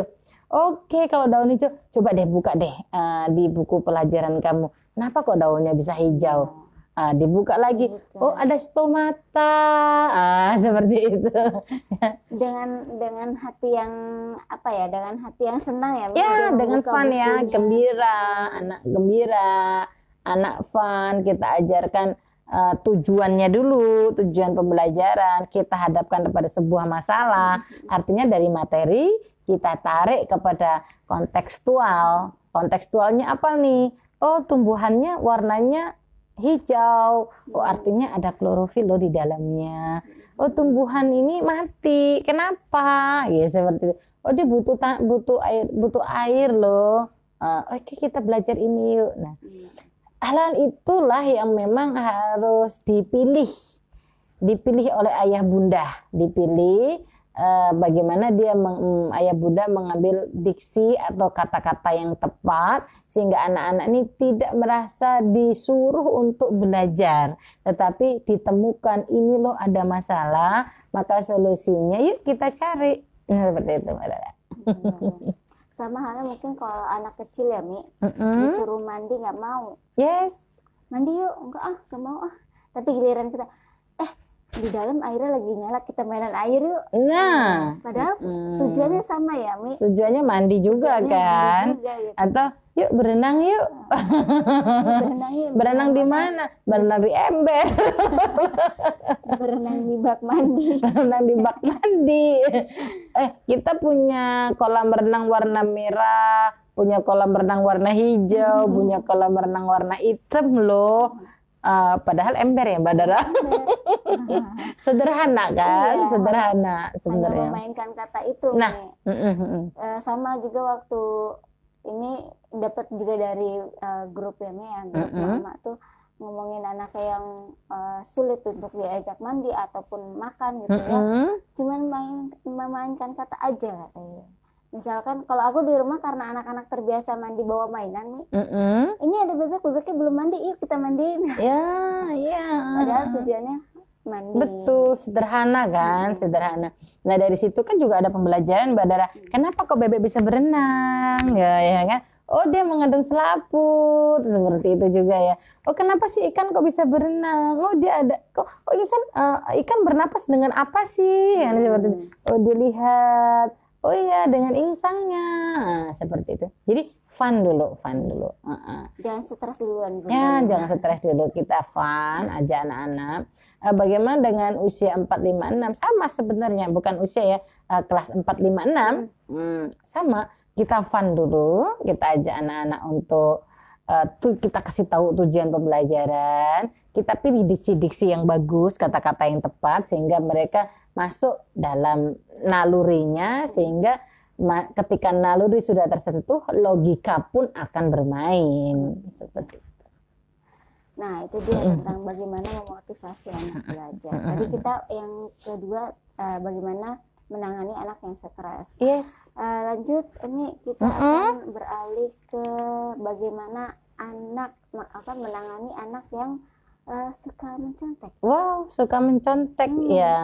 Oke, kalau daun hijau, coba deh buka deh uh, di buku pelajaran kamu. Kenapa kok daunnya bisa hijau? Uh, dibuka lagi, oh ada stomata, ah, seperti itu. dengan dengan hati yang apa ya? Dengan hati yang senang ya? Ya, dengan fun ya. bukunya. ya, gembira, anak gembira, anak fun. Kita ajarkan uh, tujuannya dulu, tujuan pembelajaran kita hadapkan kepada sebuah masalah. Mm-hmm. Artinya dari materi kita tarik kepada kontekstual. Kontekstualnya apa nih? Oh, tumbuhannya warnanya hijau. Oh, mm-hmm. artinya ada klorofil loh di dalamnya. Oh, tumbuhan ini mati. Kenapa? Ya seperti itu. Oh, dia butuh butuh air, butuh air loh. Uh, Oke, okay, kita belajar ini yuk. Nah, mm-hmm halal itulah yang memang harus dipilih dipilih oleh ayah bunda dipilih eh, bagaimana dia meng, mm, ayah bunda mengambil diksi atau kata-kata yang tepat sehingga anak-anak ini tidak merasa disuruh untuk belajar tetapi ditemukan ini loh ada masalah maka solusinya yuk kita cari seperti itu sama halnya mungkin kalau anak kecil ya mi mm-hmm. disuruh mandi nggak mau yes mandi yuk enggak ah nggak mau ah tapi giliran kita di dalam airnya lagi nyala kita mainan air yuk. Nah, hmm, padahal hmm. tujuannya sama ya, Mi. Tujuannya mandi juga tujuannya kan. Mandi juga, gitu. Atau yuk berenang yuk. Hmm, berenang yuk. Berenang di mana? Berenang di ember. berenang di bak mandi. Berenang di bak mandi. eh, kita punya kolam renang warna merah, punya kolam renang warna hijau, hmm. punya kolam renang warna hitam loh Uh, padahal ember ya, Badara. sederhana kan, iya, sederhana sebenarnya. memainkan kata itu. Nah, Uh, sama juga waktu ini dapat juga dari uh, grup ya, nih, yang grup mama tuh ngomongin anaknya yang uh, sulit untuk diajak mandi ataupun makan gitu ya. Cuman main memainkan kata aja katanya misalkan kalau aku di rumah karena anak-anak terbiasa mandi bawa mainan nih mm -hmm. ini ada bebek bebeknya belum mandi yuk kita mandiin ya ya padahal tujuannya mandi betul sederhana kan hmm. sederhana nah dari situ kan juga ada pembelajaran mbak Dara kenapa kok bebek bisa berenang ya ya kan oh dia mengandung selaput seperti itu juga ya oh kenapa sih ikan kok bisa berenang oh dia ada kok oh, ikan uh, ikan bernapas dengan apa sih hmm. Ya, seperti itu. oh dilihat oh iya dengan insangnya nah, seperti itu jadi fun dulu fun dulu uh -uh. jangan stres duluan bunda. ya jangan stres dulu kita fun aja anak-anak uh, bagaimana dengan usia empat lima enam sama sebenarnya bukan usia ya uh, kelas empat hmm. Hmm, sama kita fun dulu kita ajak anak-anak untuk Eh, tuh kita kasih tahu tujuan pembelajaran, kita pilih diksi-diksi yang bagus, kata-kata yang tepat sehingga mereka masuk dalam nalurinya sehingga ketika naluri sudah tersentuh logika pun akan bermain seperti itu. Nah, itu dia tentang bagaimana memotivasi anak belajar. Tadi kita yang kedua eh, bagaimana menangani anak yang stres. Yes. Uh, lanjut ini kita mm -hmm. akan beralih ke bagaimana anak apa menangani anak yang uh, suka mencontek. Wow, suka mencontek hmm. ya.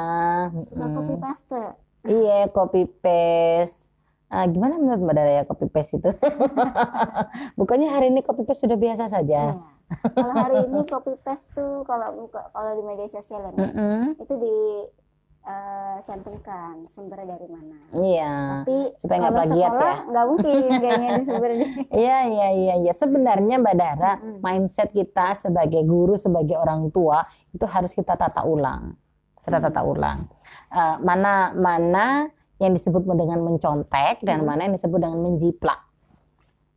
Suka hmm. copy paste. Iya, copy paste. Uh, gimana menurut Mbak Dara ya copy paste itu? Bukannya hari ini copy paste sudah biasa saja? Iya. kalau hari ini copy paste tuh kalau kalau di media sosial ya, mm -hmm. itu di uh, eh, sumber sumbernya dari mana. Iya. Tapi supaya nggak plagiat sekolah, ya. Nggak mungkin kayaknya di sumbernya. iya iya iya iya. Sebenarnya Mbak Dara, mm -hmm. mindset kita sebagai guru, sebagai orang tua itu harus kita tata ulang. Kita tata ulang. Uh, mana mana yang disebut dengan mencontek hmm. dan mana yang disebut dengan menjiplak.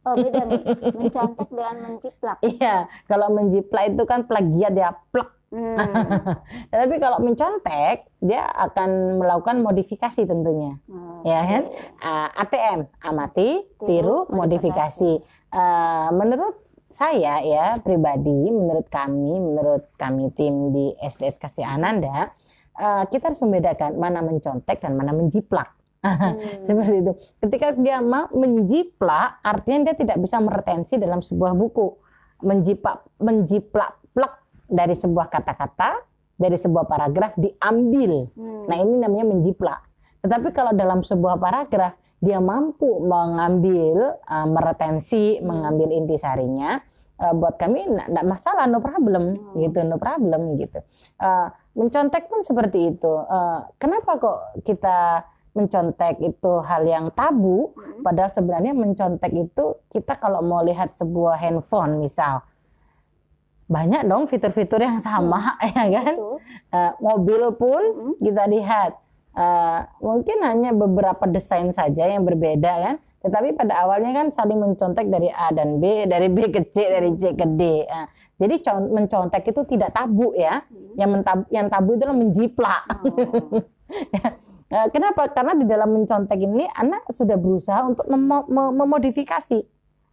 Oh beda nih, mencontek dengan menjiplak. Iya, kalau menjiplak itu kan plagiat ya, plak Hmm. Tapi kalau mencontek, dia akan melakukan modifikasi tentunya, hmm. ya kan? Uh, ah, ATM, amati, tiru, tiru modifikasi. modifikasi. Uh, menurut saya ya pribadi, menurut kami, menurut kami tim di SDS Kasih Ananda, uh, kita harus membedakan mana mencontek dan mana menjiplak. hmm. Seperti itu. Ketika dia mau menjiplak, artinya dia tidak bisa meretensi dalam sebuah buku. Menjiplak, menjiplak, plak dari sebuah kata-kata, dari sebuah paragraf diambil. Hmm. Nah, ini namanya menjiplak. Tetapi kalau dalam sebuah paragraf dia mampu mengambil uh, meretensi, hmm. mengambil intisarinya uh, buat kami tidak masalah, no problem hmm. gitu, no problem gitu. Uh, mencontek pun seperti itu. Uh, kenapa kok kita mencontek itu hal yang tabu, hmm. padahal sebenarnya mencontek itu kita kalau mau lihat sebuah handphone misal, banyak dong fitur-fitur yang hmm. sama hmm. ya kan uh, mobil pun hmm. kita lihat uh, mungkin hanya beberapa desain saja yang berbeda kan tetapi pada awalnya kan saling mencontek dari A dan B dari B ke C dari C ke D uh, jadi mencontek itu tidak tabu ya hmm. yang mentab yang tabu itu menjiplak oh. uh, kenapa karena di dalam mencontek ini anak sudah berusaha untuk mem mem memodifikasi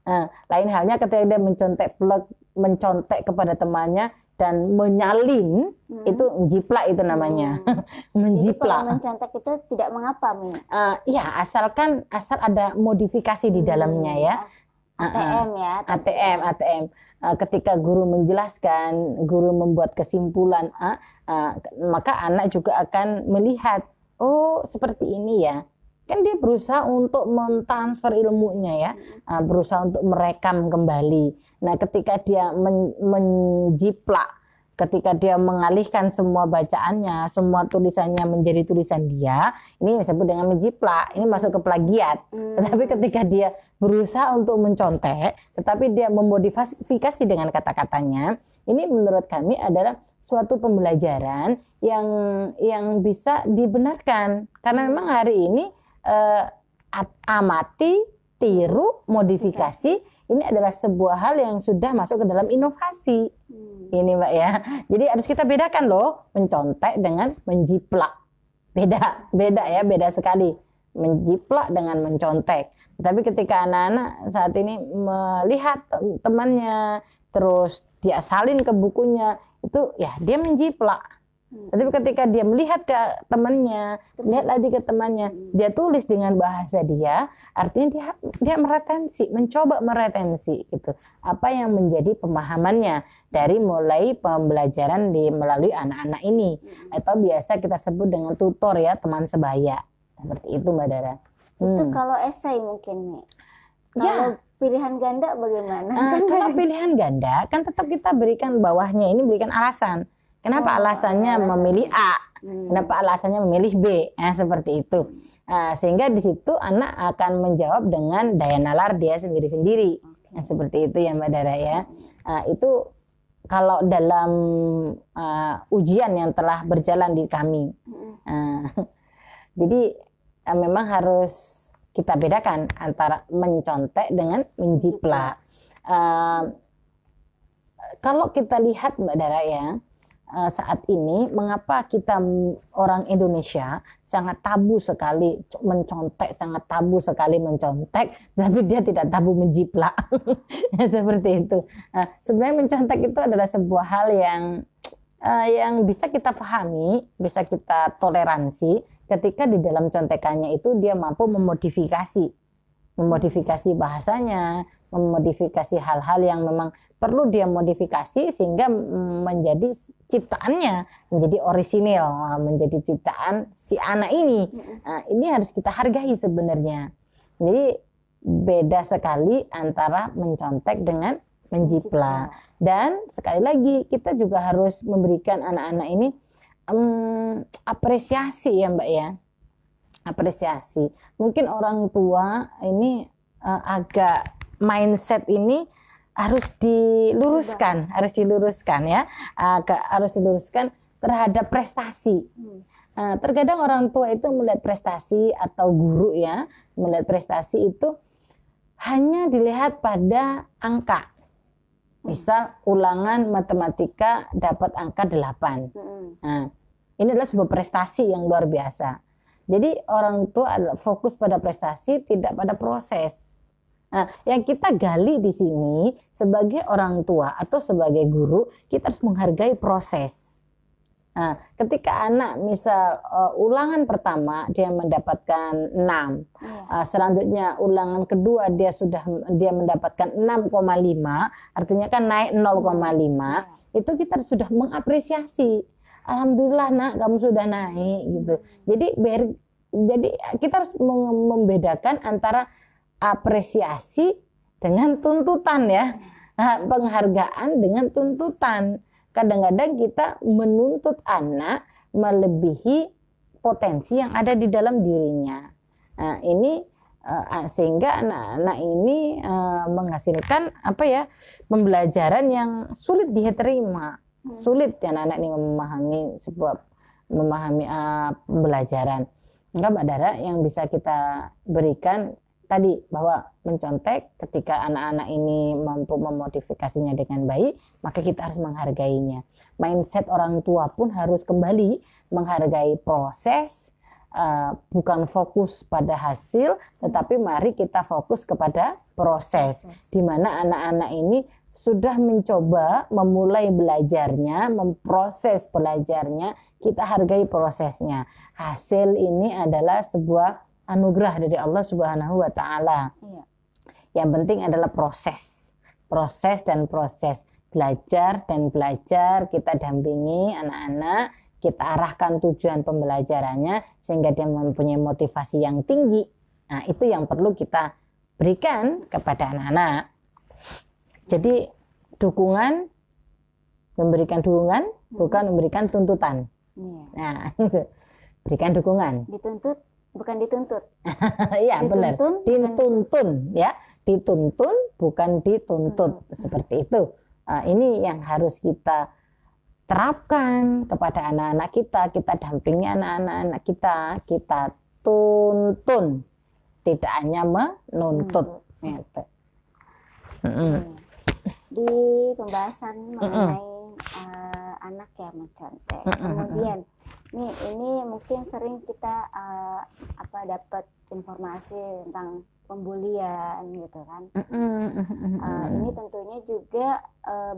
Nah, lain halnya ketika dia mencontek plug mencontek kepada temannya dan menyalin hmm. itu jiplak itu namanya hmm. menjiplak. Jiplak mencontek itu tidak mengapa, Min. Uh, eh, ya asalkan asal ada modifikasi di hmm, dalamnya ya. ATM ya -uh. ya. ATM, ATM. Uh, eh, ketika guru menjelaskan, guru membuat kesimpulan, uh, uh, maka anak juga akan melihat, oh seperti ini ya kan dia berusaha untuk mentransfer ilmunya ya ah, berusaha untuk merekam kembali nah ketika dia men menjiplak ketika dia mengalihkan semua bacaannya, semua tulisannya menjadi tulisan dia, ini disebut dengan menjiplak, ini masuk ke plagiat. Hmm. Tetapi ketika dia berusaha untuk mencontek, tetapi dia memodifikasi dengan kata-katanya, ini menurut kami adalah suatu pembelajaran yang yang bisa dibenarkan karena memang hari ini eh, amati, tiru, modifikasi. Ini adalah sebuah hal yang sudah masuk ke dalam inovasi. Hmm. Ini Mbak ya. Jadi harus kita bedakan loh mencontek dengan menjiplak. Beda, beda ya, beda sekali. Menjiplak dengan mencontek. Tapi ketika anak-anak saat ini melihat temannya, terus dia salin ke bukunya, itu ya dia menjiplak Hmm. Tapi ketika dia melihat ke temannya, lihat lagi ke temannya, hmm. dia tulis dengan bahasa dia, artinya dia dia meretensi, mencoba meretensi gitu. Apa yang menjadi pemahamannya dari mulai pembelajaran di melalui anak-anak ini hmm. atau biasa kita sebut dengan tutor ya, teman sebaya. Seperti itu Mbak Dara. Hmm. Itu kalau esai mungkin ya. Kalau ya pilihan ganda bagaimana? Uh, kalau pilihan ganda kan tetap kita berikan bawahnya ini berikan alasan. Kenapa oh, alasannya alasan. memilih A? Hmm. Kenapa alasannya memilih B? Ya, seperti itu. Nah, sehingga di situ anak akan menjawab dengan daya nalar dia sendiri-sendiri. Nah, seperti itu ya Mbak Dara ya. Nah, itu kalau dalam uh, ujian yang telah berjalan di kami. Hmm. Nah, jadi uh, memang harus kita bedakan antara mencontek dengan menjiplak. Uh, kalau kita lihat Mbak Dara ya, Eh, saat ini mengapa kita orang Indonesia sangat tabu sekali mencontek, sangat tabu sekali mencontek, tapi dia tidak tabu menjiplak. Seperti itu. Nah, sebenarnya mencontek itu adalah sebuah hal yang uh, yang bisa kita pahami, bisa kita toleransi ketika di dalam contekannya itu dia mampu memodifikasi memodifikasi bahasanya, memodifikasi hal-hal yang memang perlu dia modifikasi sehingga menjadi ciptaannya menjadi orisinil eh, menjadi ciptaan si anak ini nah, ini harus kita hargai sebenarnya jadi beda sekali antara mencontek dengan menjiplak dan sekali lagi kita juga harus memberikan anak-anak ini um, apresiasi ya mbak ya apresiasi mungkin orang tua ini uh, agak mindset ini harus diluruskan, Tidak. harus diluruskan ya, uh, harus diluruskan terhadap prestasi. Hmm. Uh, terkadang orang tua itu melihat prestasi atau guru ya melihat prestasi itu hanya dilihat pada angka. Hmm. Misal ulangan matematika dapat angka 8. Hmm. Nah, ini adalah sebuah prestasi yang luar biasa. Jadi orang tua fokus pada prestasi tidak pada proses. Nah, yang kita gali di sini sebagai orang tua atau sebagai guru, kita harus menghargai proses. Nah, ketika anak misal uh, ulangan pertama dia mendapatkan 6. Ya. Uh, selanjutnya ulangan kedua dia sudah dia mendapatkan 6,5, artinya kan naik 0,5. Ya. Itu kita sudah mengapresiasi. Alhamdulillah Nak, kamu sudah naik gitu. Iya. Jadi ber, jadi kita harus membedakan antara apresiasi dengan tuntutan ya. Nah, penghargaan dengan tuntutan. Kadang-kadang kita menuntut anak melebihi potensi yang ada di dalam dirinya. Nah, ini eh, sehingga anak-anak ini eh, menghasilkan apa ya pembelajaran yang sulit diterima, hmm. sulit ya anak-anak ini memahami sebuah memahami uh, pembelajaran. Enggak Mbak Dara yang bisa kita berikan tadi bahwa mencontek ketika anak-anak ini mampu memodifikasinya dengan baik, maka kita harus menghargainya. Mindset orang tua pun harus kembali menghargai proses, eh, bukan fokus pada hasil, tetapi mari kita fokus kepada proses, proses. di mana anak-anak ini sudah mencoba memulai belajarnya, memproses belajarnya, kita hargai prosesnya. Hasil ini adalah sebuah anugerah dari Allah Subhanahu wa taala. Iya. Yang penting adalah proses. Proses dan proses. Belajar dan belajar, kita dampingi anak-anak, kita arahkan tujuan pembelajarannya sehingga dia mempunyai motivasi yang tinggi. Nah, itu yang perlu kita berikan kepada anak-anak. Jadi dukungan memberikan dukungan hmm. bukan memberikan tuntutan. Iya. Nah, berikan dukungan. Dituntut bukan dituntut. Iya benar. Dituntun ya, dituntun bukan dituntut hmm. seperti itu. Uh, ini yang harus kita terapkan kepada anak-anak kita. Kita dampingi anak-anak kita, kita tuntun, tidak hanya menuntut. Hmm. Gitu. Hmm. Di pembahasan mengenai hmm. uh, anak yang mencontek. Kemudian nih ini mungkin sering kita uh, apa dapat informasi tentang pembulian gitu kan. Uh, ini tentunya juga uh,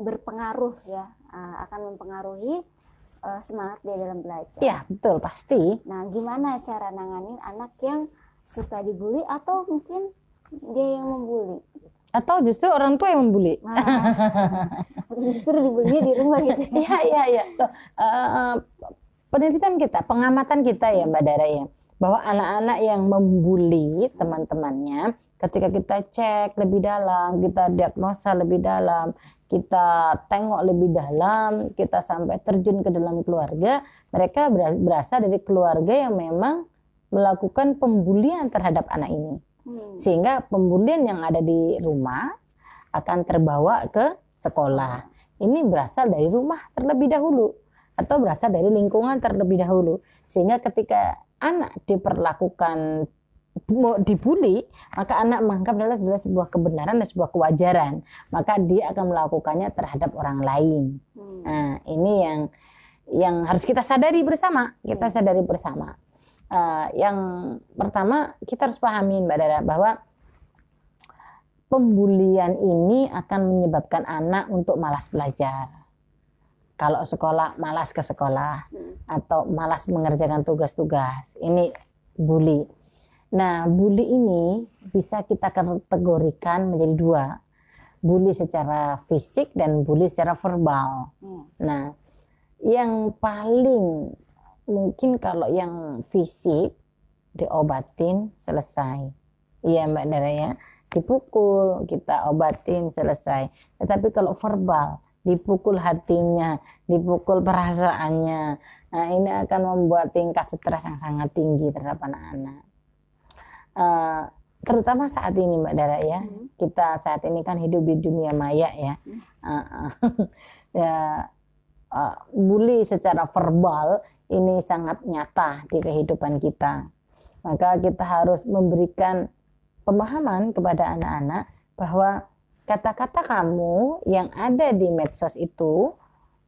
berpengaruh ya uh, akan mempengaruhi uh, semangat dia dalam belajar. Ya betul pasti. Nah gimana cara nanganin anak yang suka dibully atau mungkin dia yang membuli? Gitu? atau justru orang tua yang membuli nah, justru dibully di rumah gitu ya. iya iya iya uh, penelitian kita pengamatan kita ya mbak Dara ya bahwa anak-anak yang membuli teman-temannya ketika kita cek lebih dalam kita diagnosa lebih dalam kita tengok lebih dalam kita sampai terjun ke dalam keluarga mereka berasal dari keluarga yang memang melakukan pembulian terhadap anak ini Hmm. Sehingga pembulian yang ada di rumah akan terbawa ke sekolah. Ini berasal dari rumah terlebih dahulu atau berasal dari lingkungan terlebih dahulu. Sehingga ketika anak diperlakukan mau dibully, maka anak menganggap adalah sebuah, sebuah kebenaran dan sebuah kewajaran. Maka dia akan melakukannya terhadap orang lain. Hmm. Nah, ini yang yang harus kita sadari bersama. Kita hmm. sadari bersama. Eh, yang pertama kita harus pahami Mbak Dara bahwa pembulian ini akan menyebabkan anak untuk malas belajar. Kalau sekolah malas ke sekolah hmm. atau malas mengerjakan tugas-tugas. Ini bully. Nah, bully ini bisa kita kategorikan menjadi dua. Bully secara fisik dan bully secara verbal. Hmm. Nah, yang paling mungkin kalau yang fisik diobatin selesai. Iya Mbak Dara ya, dipukul kita obatin selesai. Tetapi kalau verbal dipukul hatinya, dipukul perasaannya. Nah, ini akan membuat tingkat stres yang sangat tinggi terhadap anak-anak. Uh, terutama saat ini Mbak Dara ya, hmm. kita saat ini kan hidup di dunia maya ya. Hmm. Uh, uh, ya uh, bully secara verbal ini sangat nyata di kehidupan kita. Maka kita harus memberikan pemahaman kepada anak-anak bahwa kata-kata kamu yang ada di medsos itu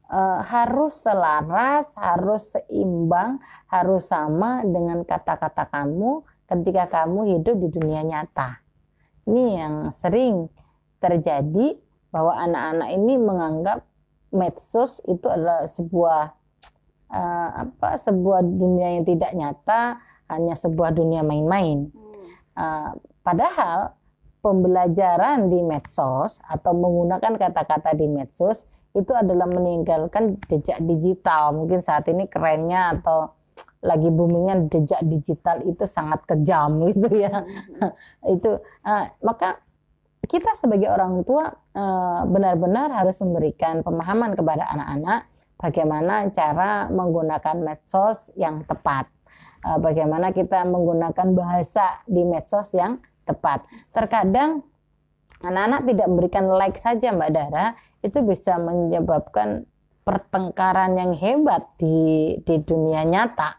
e, harus selaras, harus seimbang, harus sama dengan kata-kata kamu ketika kamu hidup di dunia nyata. Ini yang sering terjadi bahwa anak-anak ini menganggap medsos itu adalah sebuah uh, apa sebuah dunia yang tidak nyata hanya sebuah dunia main-main. Uh, padahal pembelajaran di medsos atau menggunakan kata-kata di medsos itu adalah meninggalkan jejak digital. Mungkin saat ini kerennya atau lagi boomingnya jejak digital itu sangat kejam gitu ya. Hmm. itu uh, maka kita sebagai orang tua benar-benar harus memberikan pemahaman kepada anak-anak bagaimana cara menggunakan medsos yang tepat. Eh, bagaimana kita menggunakan bahasa di medsos yang tepat. Terkadang anak-anak tidak memberikan like saja Mbak Dara, itu bisa menyebabkan pertengkaran yang hebat di di dunia nyata.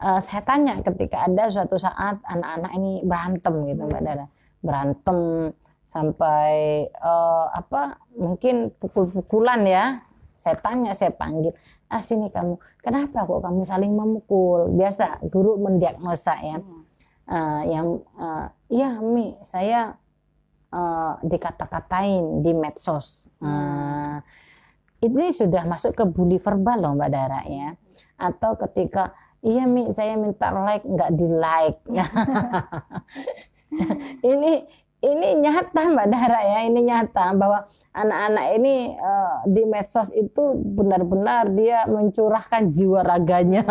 Eh, saya tanya ketika ada suatu saat anak-anak ini berantem gitu Mbak Dara, berantem sampai uh, apa mungkin pukul-pukulan ya saya tanya, saya panggil, ah sini kamu, kenapa kok kamu saling memukul? Biasa guru mendiagnosa ya, hmm. uh, yang uh, iya mi, saya uh, dikata-katain di medsos. Uh, ini sudah masuk ke bully verbal loh Mbak Dara ya. Atau ketika iya mi saya minta like nggak di like. ini ini nyata Mbak Dara ya, ini nyata bahwa anak-anak ini uh, di medsos itu benar-benar dia mencurahkan jiwa raganya.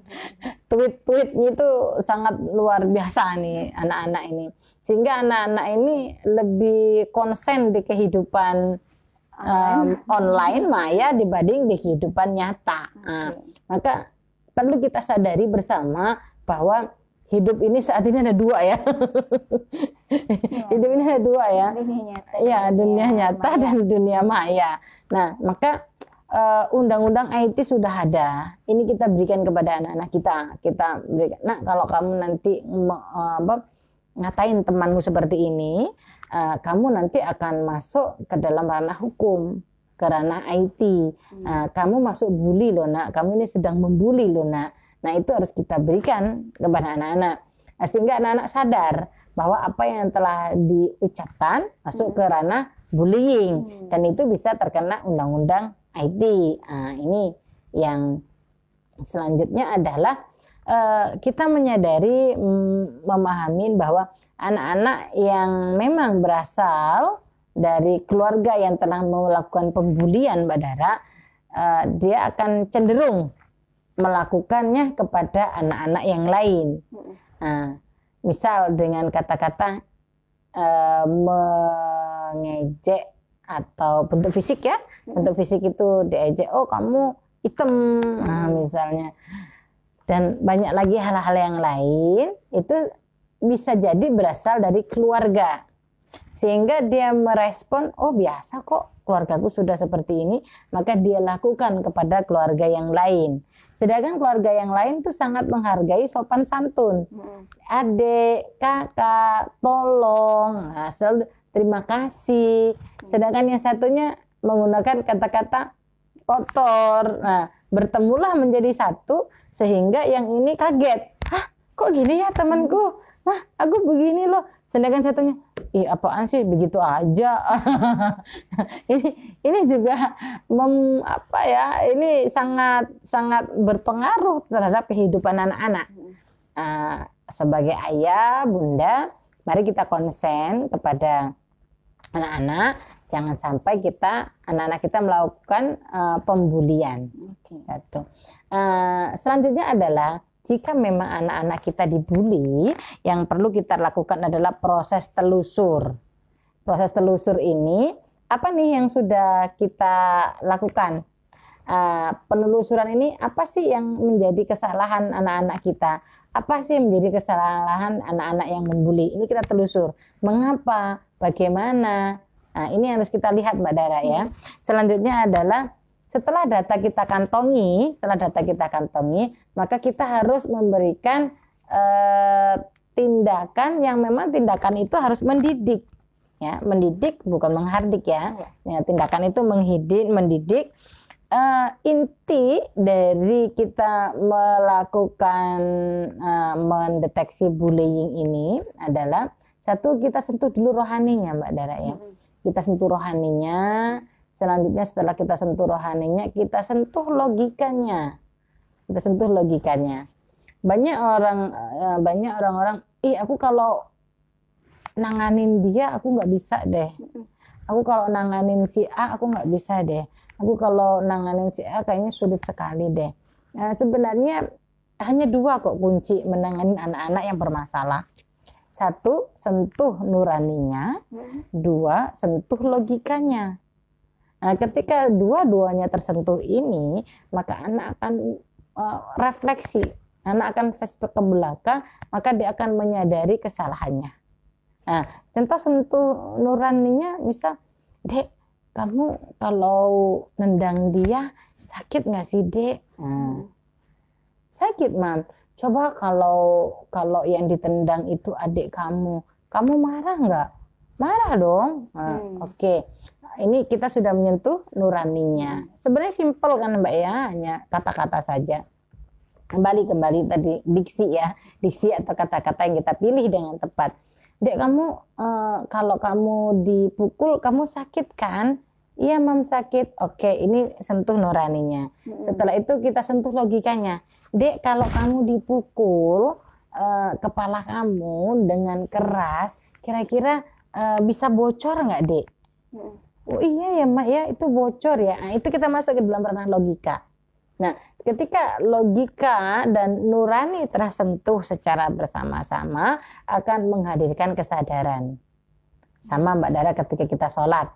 Tweet-tweetnya itu sangat luar biasa nih anak-anak ini. Sehingga anak-anak ini lebih konsen di kehidupan um, online eh, maya dibanding di kehidupan nyata. Nah, maka perlu kita sadari bersama bahwa hidup ini saat ini ada dua ya. ya. hidup ini ada dua ya. Dunia nyata. Iya, dunia, dunia nyata maya. dan dunia maya. Nah, maka eh, undang-undang uh, IT sudah ada. Ini kita berikan kepada anak-anak kita. Kita berikan. Nah, kalau kamu nanti uh, apa, ngatain temanmu seperti ini, uh, kamu nanti akan masuk ke dalam ranah hukum, karena IT. Hmm. nah, kamu masuk bully loh nak. Kamu ini sedang membully loh nak Nah, itu harus kita berikan kepada anak-anak nah, sehingga anak-anak sadar bahwa apa yang telah diucapkan masuk hmm. ke ranah bullying hmm. dan itu bisa terkena undang-undang ID. Nah, ini yang selanjutnya adalah uh, kita menyadari mm, memahami bahwa anak-anak yang memang berasal dari keluarga yang telah melakukan pembulian Mbak Dara, uh, dia akan cenderung melakukannya kepada anak-anak yang lain. Nah, misal dengan kata-kata e, mengejek atau bentuk fisik ya, bentuk fisik itu diejek, oh kamu hitam, nah, misalnya. Dan banyak lagi hal-hal yang lain itu bisa jadi berasal dari keluarga. Sehingga dia merespon, oh biasa kok keluargaku sudah seperti ini, maka dia lakukan kepada keluarga yang lain Sedangkan keluarga yang lain tuh sangat menghargai sopan santun. Hmm. Adik, kakak, tolong, asal nah, terima kasih. Hmm. Sedangkan yang satunya menggunakan kata-kata kotor. Nah, bertemulah menjadi satu sehingga yang ini kaget. Hah, kok gini ya temanku? Hmm. Hah, aku begini loh. Sedangkan satunya, ih apaan sih begitu aja. ini ini juga mem, apa ya? Ini sangat sangat berpengaruh terhadap kehidupan anak-anak. Uh, sebagai ayah, bunda, mari kita konsen kepada anak-anak. Jangan sampai kita anak-anak kita melakukan uh, pembulian. Okay. Satu. Uh, selanjutnya adalah jika memang anak-anak kita dibully, yang perlu kita lakukan adalah proses telusur. Proses telusur ini apa nih yang sudah kita lakukan? Uh, penelusuran ini apa sih yang menjadi kesalahan anak-anak kita? Apa sih yang menjadi kesalahan anak-anak yang membuli? Ini kita telusur. Mengapa? Bagaimana? Nah, ini harus kita lihat Mbak Dara ya. Hmm. Selanjutnya adalah setelah data kita kantongi, setelah data kita kantongi, maka kita harus memberikan eh, tindakan yang memang tindakan itu harus mendidik ya mendidik bukan menghardik ya iya. ya tindakan itu menghidik mendidik Eh, inti dari kita melakukan eh, mendeteksi bullying ini adalah satu kita sentuh dulu rohaninya Mbak Dara ya. Mm-hmm. Kita sentuh rohaninya Selanjutnya setelah kita sentuh rohaninya, kita sentuh logikanya. Kita sentuh logikanya. Banyak orang eh, banyak orang-orang, "Ih, aku kalau nanganin dia aku nggak bisa deh." Aku kalau nanganin si A aku nggak bisa deh. Aku kalau nanganin si A kayaknya sulit sekali deh. Nah, sebenarnya hanya dua kok kunci menangani anak-anak yang bermasalah. Satu, sentuh nuraninya. Hmm. Dua, sentuh logikanya. Nah, ketika dua-duanya tersentuh ini, maka anak akan eh, refleksi, anak akan flashback ke belakang, maka dia akan menyadari kesalahannya. Nah, contoh sentuh nuraninya bisa dek, kamu kalau nendang dia sakit nggak sih dek? Nah, hmm. sakit mam. Coba kalau kalau yang ditendang itu adik kamu, kamu marah nggak? Marah dong. Nah, hmm. Oke. Okay ini kita sudah menyentuh nuraninya. Hmm. Sebenarnya simpel kan Mbak ya, hanya kata-kata saja. Kembali kembali tadi diksi ya, diksi atau kata-kata yang kita pilih dengan tepat. Dek kamu e, kalau kamu dipukul kamu sakit kan? Iya mam sakit. Oke, ini sentuh nuraninya. Hmm. Setelah itu kita sentuh logikanya. Dek kalau kamu dipukul e, kepala kamu dengan keras, kira-kira e, bisa bocor nggak dek? Hmm. Oh iya ya Mak ya itu bocor ya. Nah, itu kita masuk ke dalam ranah logika. Nah, ketika logika dan nurani tersentuh secara bersama-sama akan menghadirkan kesadaran. Sama Mbak Dara ketika kita sholat.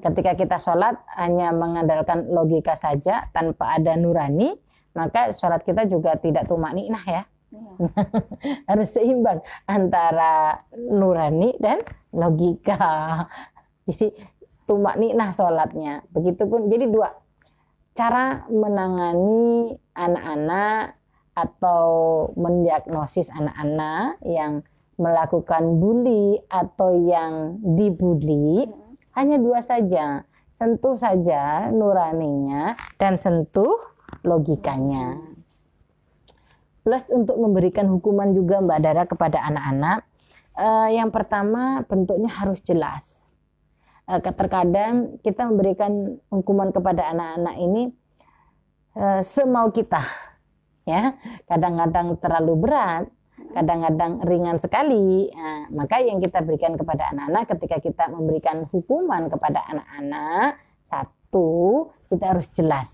Ketika kita sholat hanya mengandalkan logika saja tanpa ada nurani, maka sholat kita juga tidak tumak ninah ya. Iya. Harus seimbang antara nurani dan logika. Jadi tumak nikah sholatnya. Begitupun jadi dua cara menangani anak-anak atau mendiagnosis anak-anak yang melakukan bully atau yang dibully hmm. hanya dua saja sentuh saja nuraninya dan sentuh logikanya hmm. plus untuk memberikan hukuman juga mbak Dara kepada anak-anak eh, yang pertama bentuknya harus jelas Eh, terkadang kita memberikan hukuman kepada anak-anak ini eh, semau kita ya kadang-kadang terlalu berat kadang-kadang ringan sekali nah, maka yang kita berikan kepada anak-anak ketika kita memberikan hukuman kepada anak-anak satu kita harus jelas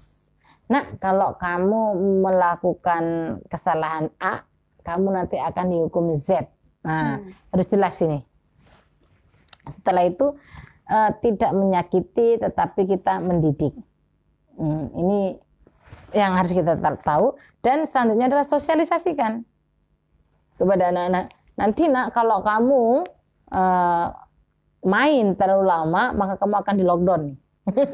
nah kalau kamu melakukan kesalahan A kamu nanti akan dihukum Z nah hmm. harus jelas ini setelah itu uh, tidak menyakiti tetapi kita mendidik. Hmm, ini yang harus kita tahu dan selanjutnya adalah sosialisasikan kepada anak-anak. Nanti nak kalau kamu uh, main terlalu lama maka kamu akan di lockdown.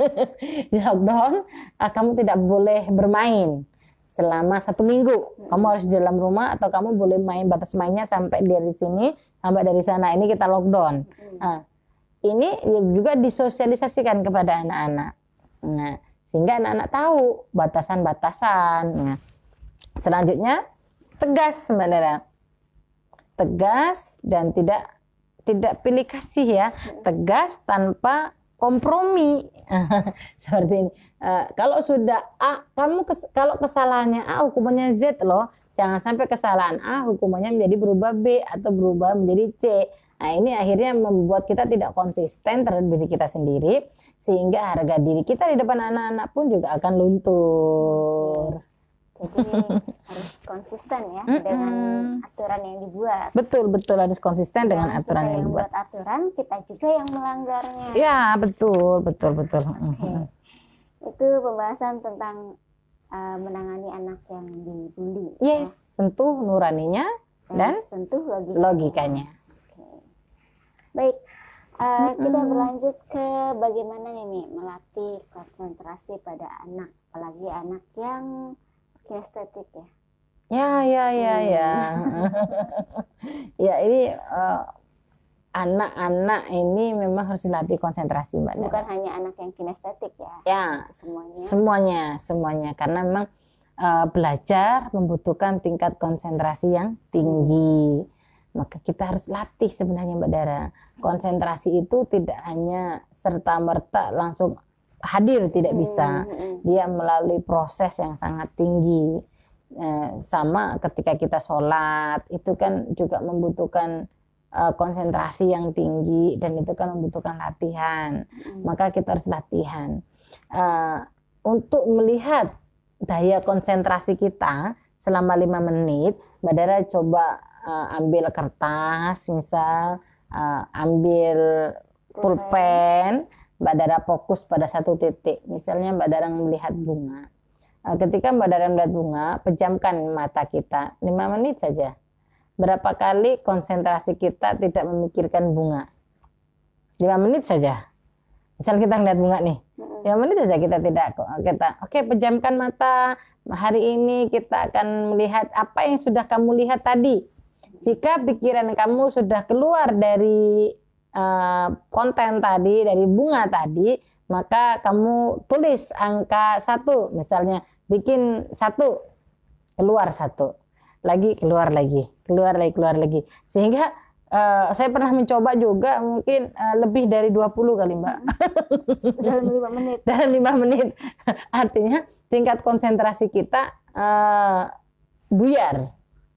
di lockdown uh, kamu tidak boleh bermain selama satu minggu. Kamu harus di dalam rumah atau kamu boleh main batas mainnya sampai dari sini sampai dari sana. Ini kita lockdown. Hmm. Nah, ini juga disosialisasikan kepada anak-anak. Nah, sehingga anak-anak tahu batasan-batasan. Nah, selanjutnya tegas sebenarnya, Tegas dan tidak tidak pilih kasih ya. Tegas tanpa kompromi seperti ini. E, kalau sudah A, kamu kes, kalau kesalahannya A hukumannya Z loh. Jangan sampai kesalahan A hukumannya menjadi berubah B atau berubah menjadi C Nah, ini akhirnya membuat kita tidak konsisten terhadap diri kita sendiri sehingga harga diri kita di depan anak-anak pun juga akan luntur. Jadi harus konsisten ya mm -mm. dengan aturan yang dibuat. Betul betul harus konsisten dengan, dengan aturan yang, yang dibuat. Buat aturan kita juga yang melanggarnya. Ya betul betul betul. Okay. Mm-hmm. Itu pembahasan tentang eh, menangani anak yang dibully. Ya. Yes, ya. sentuh nuraninya dan, dan sentuh logikanya. Baik, uh, kita berlanjut ke bagaimana ini melatih konsentrasi pada anak, apalagi anak yang kinestetik ya. Ya, ya, ya, hmm. ya. ya, ini eh, anak-anak uh, ini memang harus dilatih konsentrasi, Mbak. Bukan Dara. hanya anak yang kinestetik ya. Ya, semuanya. Semuanya, semuanya karena memang uh, belajar membutuhkan tingkat konsentrasi yang tinggi maka kita harus latih sebenarnya Mbak Dara. Konsentrasi itu tidak hanya serta merta langsung hadir tidak hmm, bisa. Hmm, hmm. Dia melalui proses yang sangat tinggi. Eh, sama ketika kita sholat itu kan juga membutuhkan eh, konsentrasi yang tinggi dan itu kan membutuhkan latihan. Maka kita harus latihan eh, untuk melihat daya konsentrasi kita selama lima menit. Mbak Dara coba uh, ambil kertas misal uh, ambil pulpen Mbak Dara fokus pada satu titik misalnya Mbak Dara melihat bunga uh, ketika Mbak Dara melihat bunga pejamkan mata kita lima menit saja berapa kali konsentrasi kita tidak memikirkan bunga lima menit saja misal kita melihat bunga nih lima menit saja kita tidak kok kita oke okay, pejamkan mata hari ini kita akan melihat apa yang sudah kamu lihat tadi jika pikiran kamu sudah keluar dari uh, konten tadi, dari bunga tadi, maka kamu tulis angka satu, misalnya bikin satu, keluar satu, lagi keluar lagi, keluar lagi, keluar lagi, sehingga uh, saya pernah mencoba juga mungkin uh, lebih dari 20 kali mbak hmm. dalam lima menit dalam lima menit artinya tingkat konsentrasi kita uh, buyar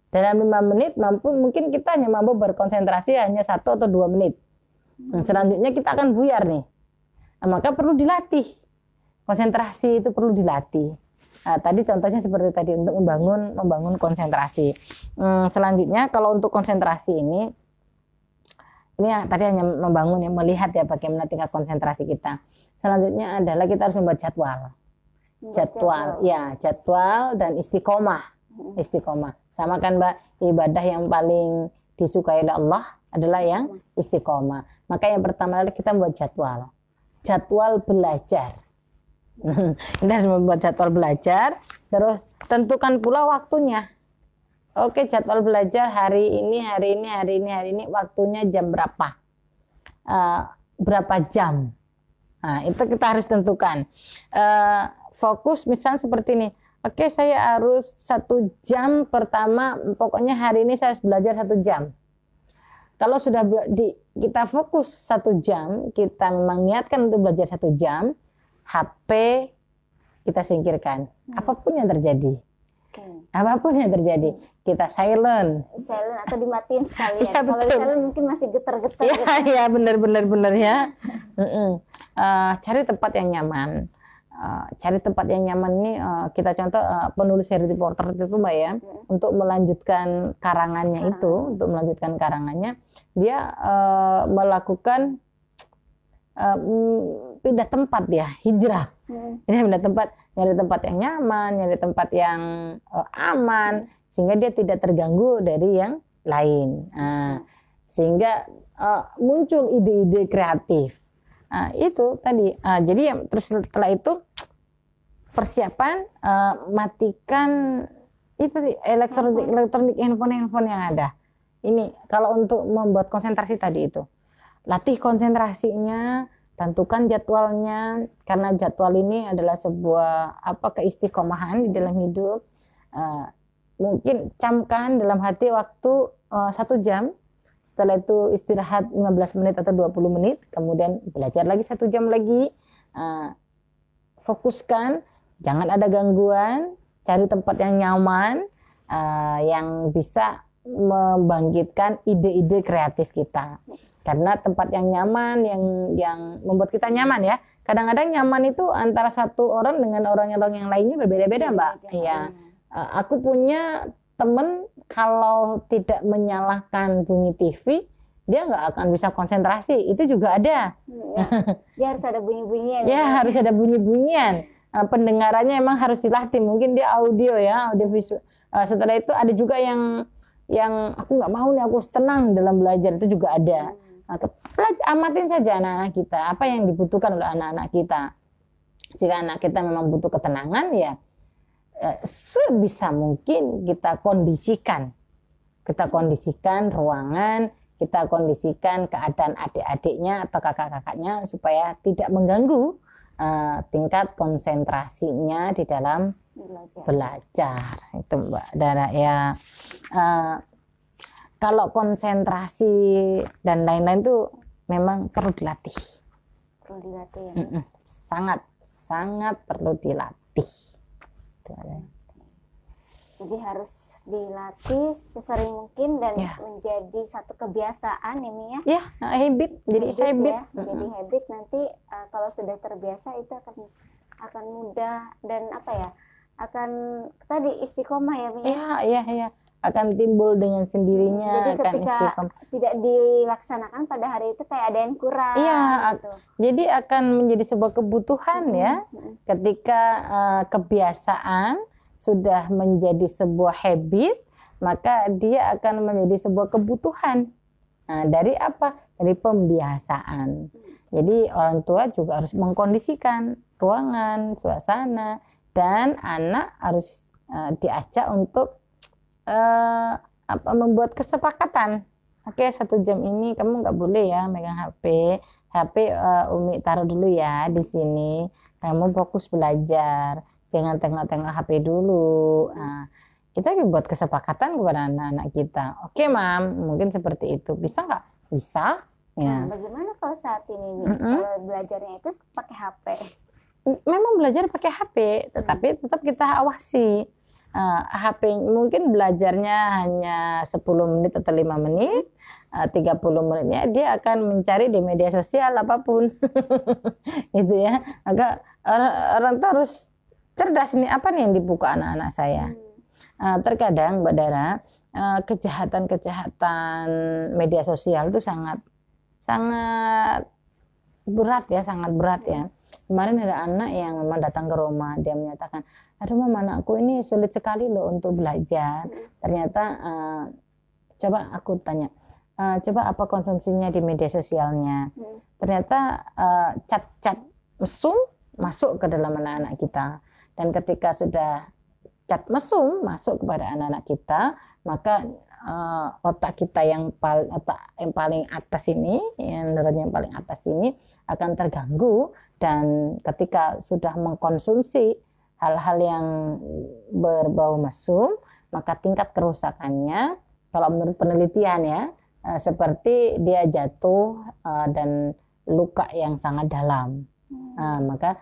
dalam lima menit mampu mungkin kita hanya mampu berkonsentrasi hanya satu atau dua menit nah, selanjutnya kita akan buyar nih nah, maka perlu dilatih konsentrasi itu perlu dilatih nah, tadi contohnya seperti tadi untuk membangun membangun konsentrasi hmm, selanjutnya kalau untuk konsentrasi ini ini ya, tadi hanya membangun ya melihat ya bagaimana tingkat konsentrasi kita selanjutnya adalah kita harus membuat jadwal jadwal, jadwal. ya jadwal dan istiqomah istiqomah sama kan mbak ibadah yang paling disukai oleh Allah adalah yang istiqomah maka yang pertama adalah kita membuat jadwal jadwal belajar kita harus membuat jadwal belajar terus tentukan pula waktunya Oke, jadwal belajar hari ini, hari ini, hari ini, hari ini, waktunya jam berapa? Uh, berapa jam? Nah, itu kita harus tentukan. Uh, fokus misalnya seperti ini, oke okay, saya harus satu jam pertama pokoknya hari ini saya harus belajar satu jam kalau sudah di, kita fokus satu jam kita memang niatkan untuk belajar satu jam HP kita singkirkan hmm. apapun yang terjadi okay. apapun yang terjadi hmm. kita silent silent atau dimatiin sekalian ya, kalau silent mungkin masih getar-getar Iya, gitu. ya benar benar benar ya uh, cari tempat yang nyaman Uh, cari tempat yang nyaman ini uh, kita contoh uh, penulis Harry Potter itu mbak ya hmm. untuk melanjutkan karangannya hmm. itu untuk melanjutkan karangannya dia uh, melakukan uh, pindah tempat ya hijrah hmm. pindah tempat nyari tempat yang nyaman nyari tempat yang uh, aman hmm. sehingga dia tidak terganggu dari yang lain uh, sehingga uh, muncul ide-ide kreatif Nah, itu tadi. Uh, jadi yang terus setelah itu persiapan uh, matikan itu elektronik elektronik handphone handphone yang ada. Ini kalau untuk membuat konsentrasi tadi itu latih konsentrasinya, tentukan jadwalnya karena jadwal ini adalah sebuah apa keistiqomahan di dalam hidup. Uh, mungkin camkan dalam hati waktu uh, satu jam setelah itu istirahat 15 menit atau 20 menit, kemudian belajar lagi satu jam lagi, uh, fokuskan, jangan ada gangguan, cari tempat yang nyaman, uh, yang bisa membangkitkan ide-ide kreatif kita. Karena tempat yang nyaman, yang yang membuat kita nyaman ya. Kadang-kadang nyaman itu antara satu orang dengan orang-orang yang lainnya berbeda-beda, Mbak. Iya. Uh, aku punya temen kalau tidak menyalahkan bunyi TV, dia nggak akan bisa konsentrasi. Itu juga ada. Ya, dia harus ada bunyi-bunyian. ya, harus ada bunyi-bunyian. Eh, pendengarannya emang harus dilatih. Mungkin dia audio ya, audio visual. Eh, setelah itu ada juga yang yang aku nggak mau nih aku tenang dalam belajar itu juga ada. Hmm. Amatin saja anak-anak kita apa yang dibutuhkan oleh anak-anak kita. Jika anak kita memang butuh ketenangan ya Eh, sebisa mungkin kita kondisikan. Kita kondisikan ruangan, kita kondisikan keadaan adik-adiknya atau kakak-kakaknya supaya tidak mengganggu uh, tingkat konsentrasinya di dalam belajar. belajar. Itu Mbak Dara ya. Uh, kalau konsentrasi dan lain-lain itu memang perlu dilatih. Perlu dilatih ya. Sangat sangat perlu dilatih gitu jadi harus dilatih sesering mungkin dan yeah. menjadi satu kebiasaan ya Ya, yeah, habit. Jadi habit. Ya, habit. Ya. Mm-hmm. Jadi habit nanti uh, kalau sudah terbiasa itu akan akan mudah dan apa ya? Akan tadi istiqomah ya Mia. Iya, iya, iya. Ya akan timbul dengan sendirinya jadi akan ketika istiqom. tidak dilaksanakan pada hari itu kayak ada yang kurang iya gitu. jadi akan menjadi sebuah kebutuhan -hmm. ya ketika uh, kebiasaan sudah menjadi sebuah habit maka dia akan menjadi sebuah kebutuhan nah, dari apa dari pembiasaan jadi orang tua juga harus mengkondisikan ruangan suasana dan anak harus uh, diajak untuk uh, apa membuat kesepakatan. Oke, okay, satu jam ini kamu nggak boleh ya megang HP. HP uh, eh, Umi taruh dulu ya di sini. Kamu fokus belajar, jangan tengok-tengok HP dulu. Nah, kita buat kesepakatan kepada anak-anak kita. Oke, okay, Mam, mungkin seperti itu. Bisa nggak? Bisa. Ya. Nah, bagaimana kalau saat ini mm -hmm. belajarnya itu pakai HP? Memang belajar pakai HP, tetapi tetap kita awasi uh, eh, HP mungkin belajarnya hanya 10 menit atau 5 menit, eh, uh, 30 menitnya dia akan mencari di media sosial apapun. itu ya. agak orang, orang cerdas ini apa nih yang dibuka anak-anak saya. Uh, terkadang Mbak Dara uh, kejahatan-kejahatan media sosial itu sangat sangat berat ya, sangat berat ya. Hmm. Kemarin ada anak yang memang datang ke rumah, dia menyatakan, aduh mama anakku ini sulit sekali loh untuk belajar ternyata uh, coba aku tanya uh, coba apa konsumsinya di media sosialnya mm. ternyata uh, cat-cat mesum masuk ke dalam anak-anak kita dan ketika sudah cat mesum masuk kepada anak-anak kita maka uh, otak kita yang paling otak yang paling atas ini yang neuron yang paling atas ini akan terganggu dan ketika sudah mengkonsumsi hal-hal yang berbau mesum, maka tingkat kerusakannya kalau menurut penelitian ya eh, seperti dia jatuh eh, dan luka yang sangat dalam. Hmm. Nah, maka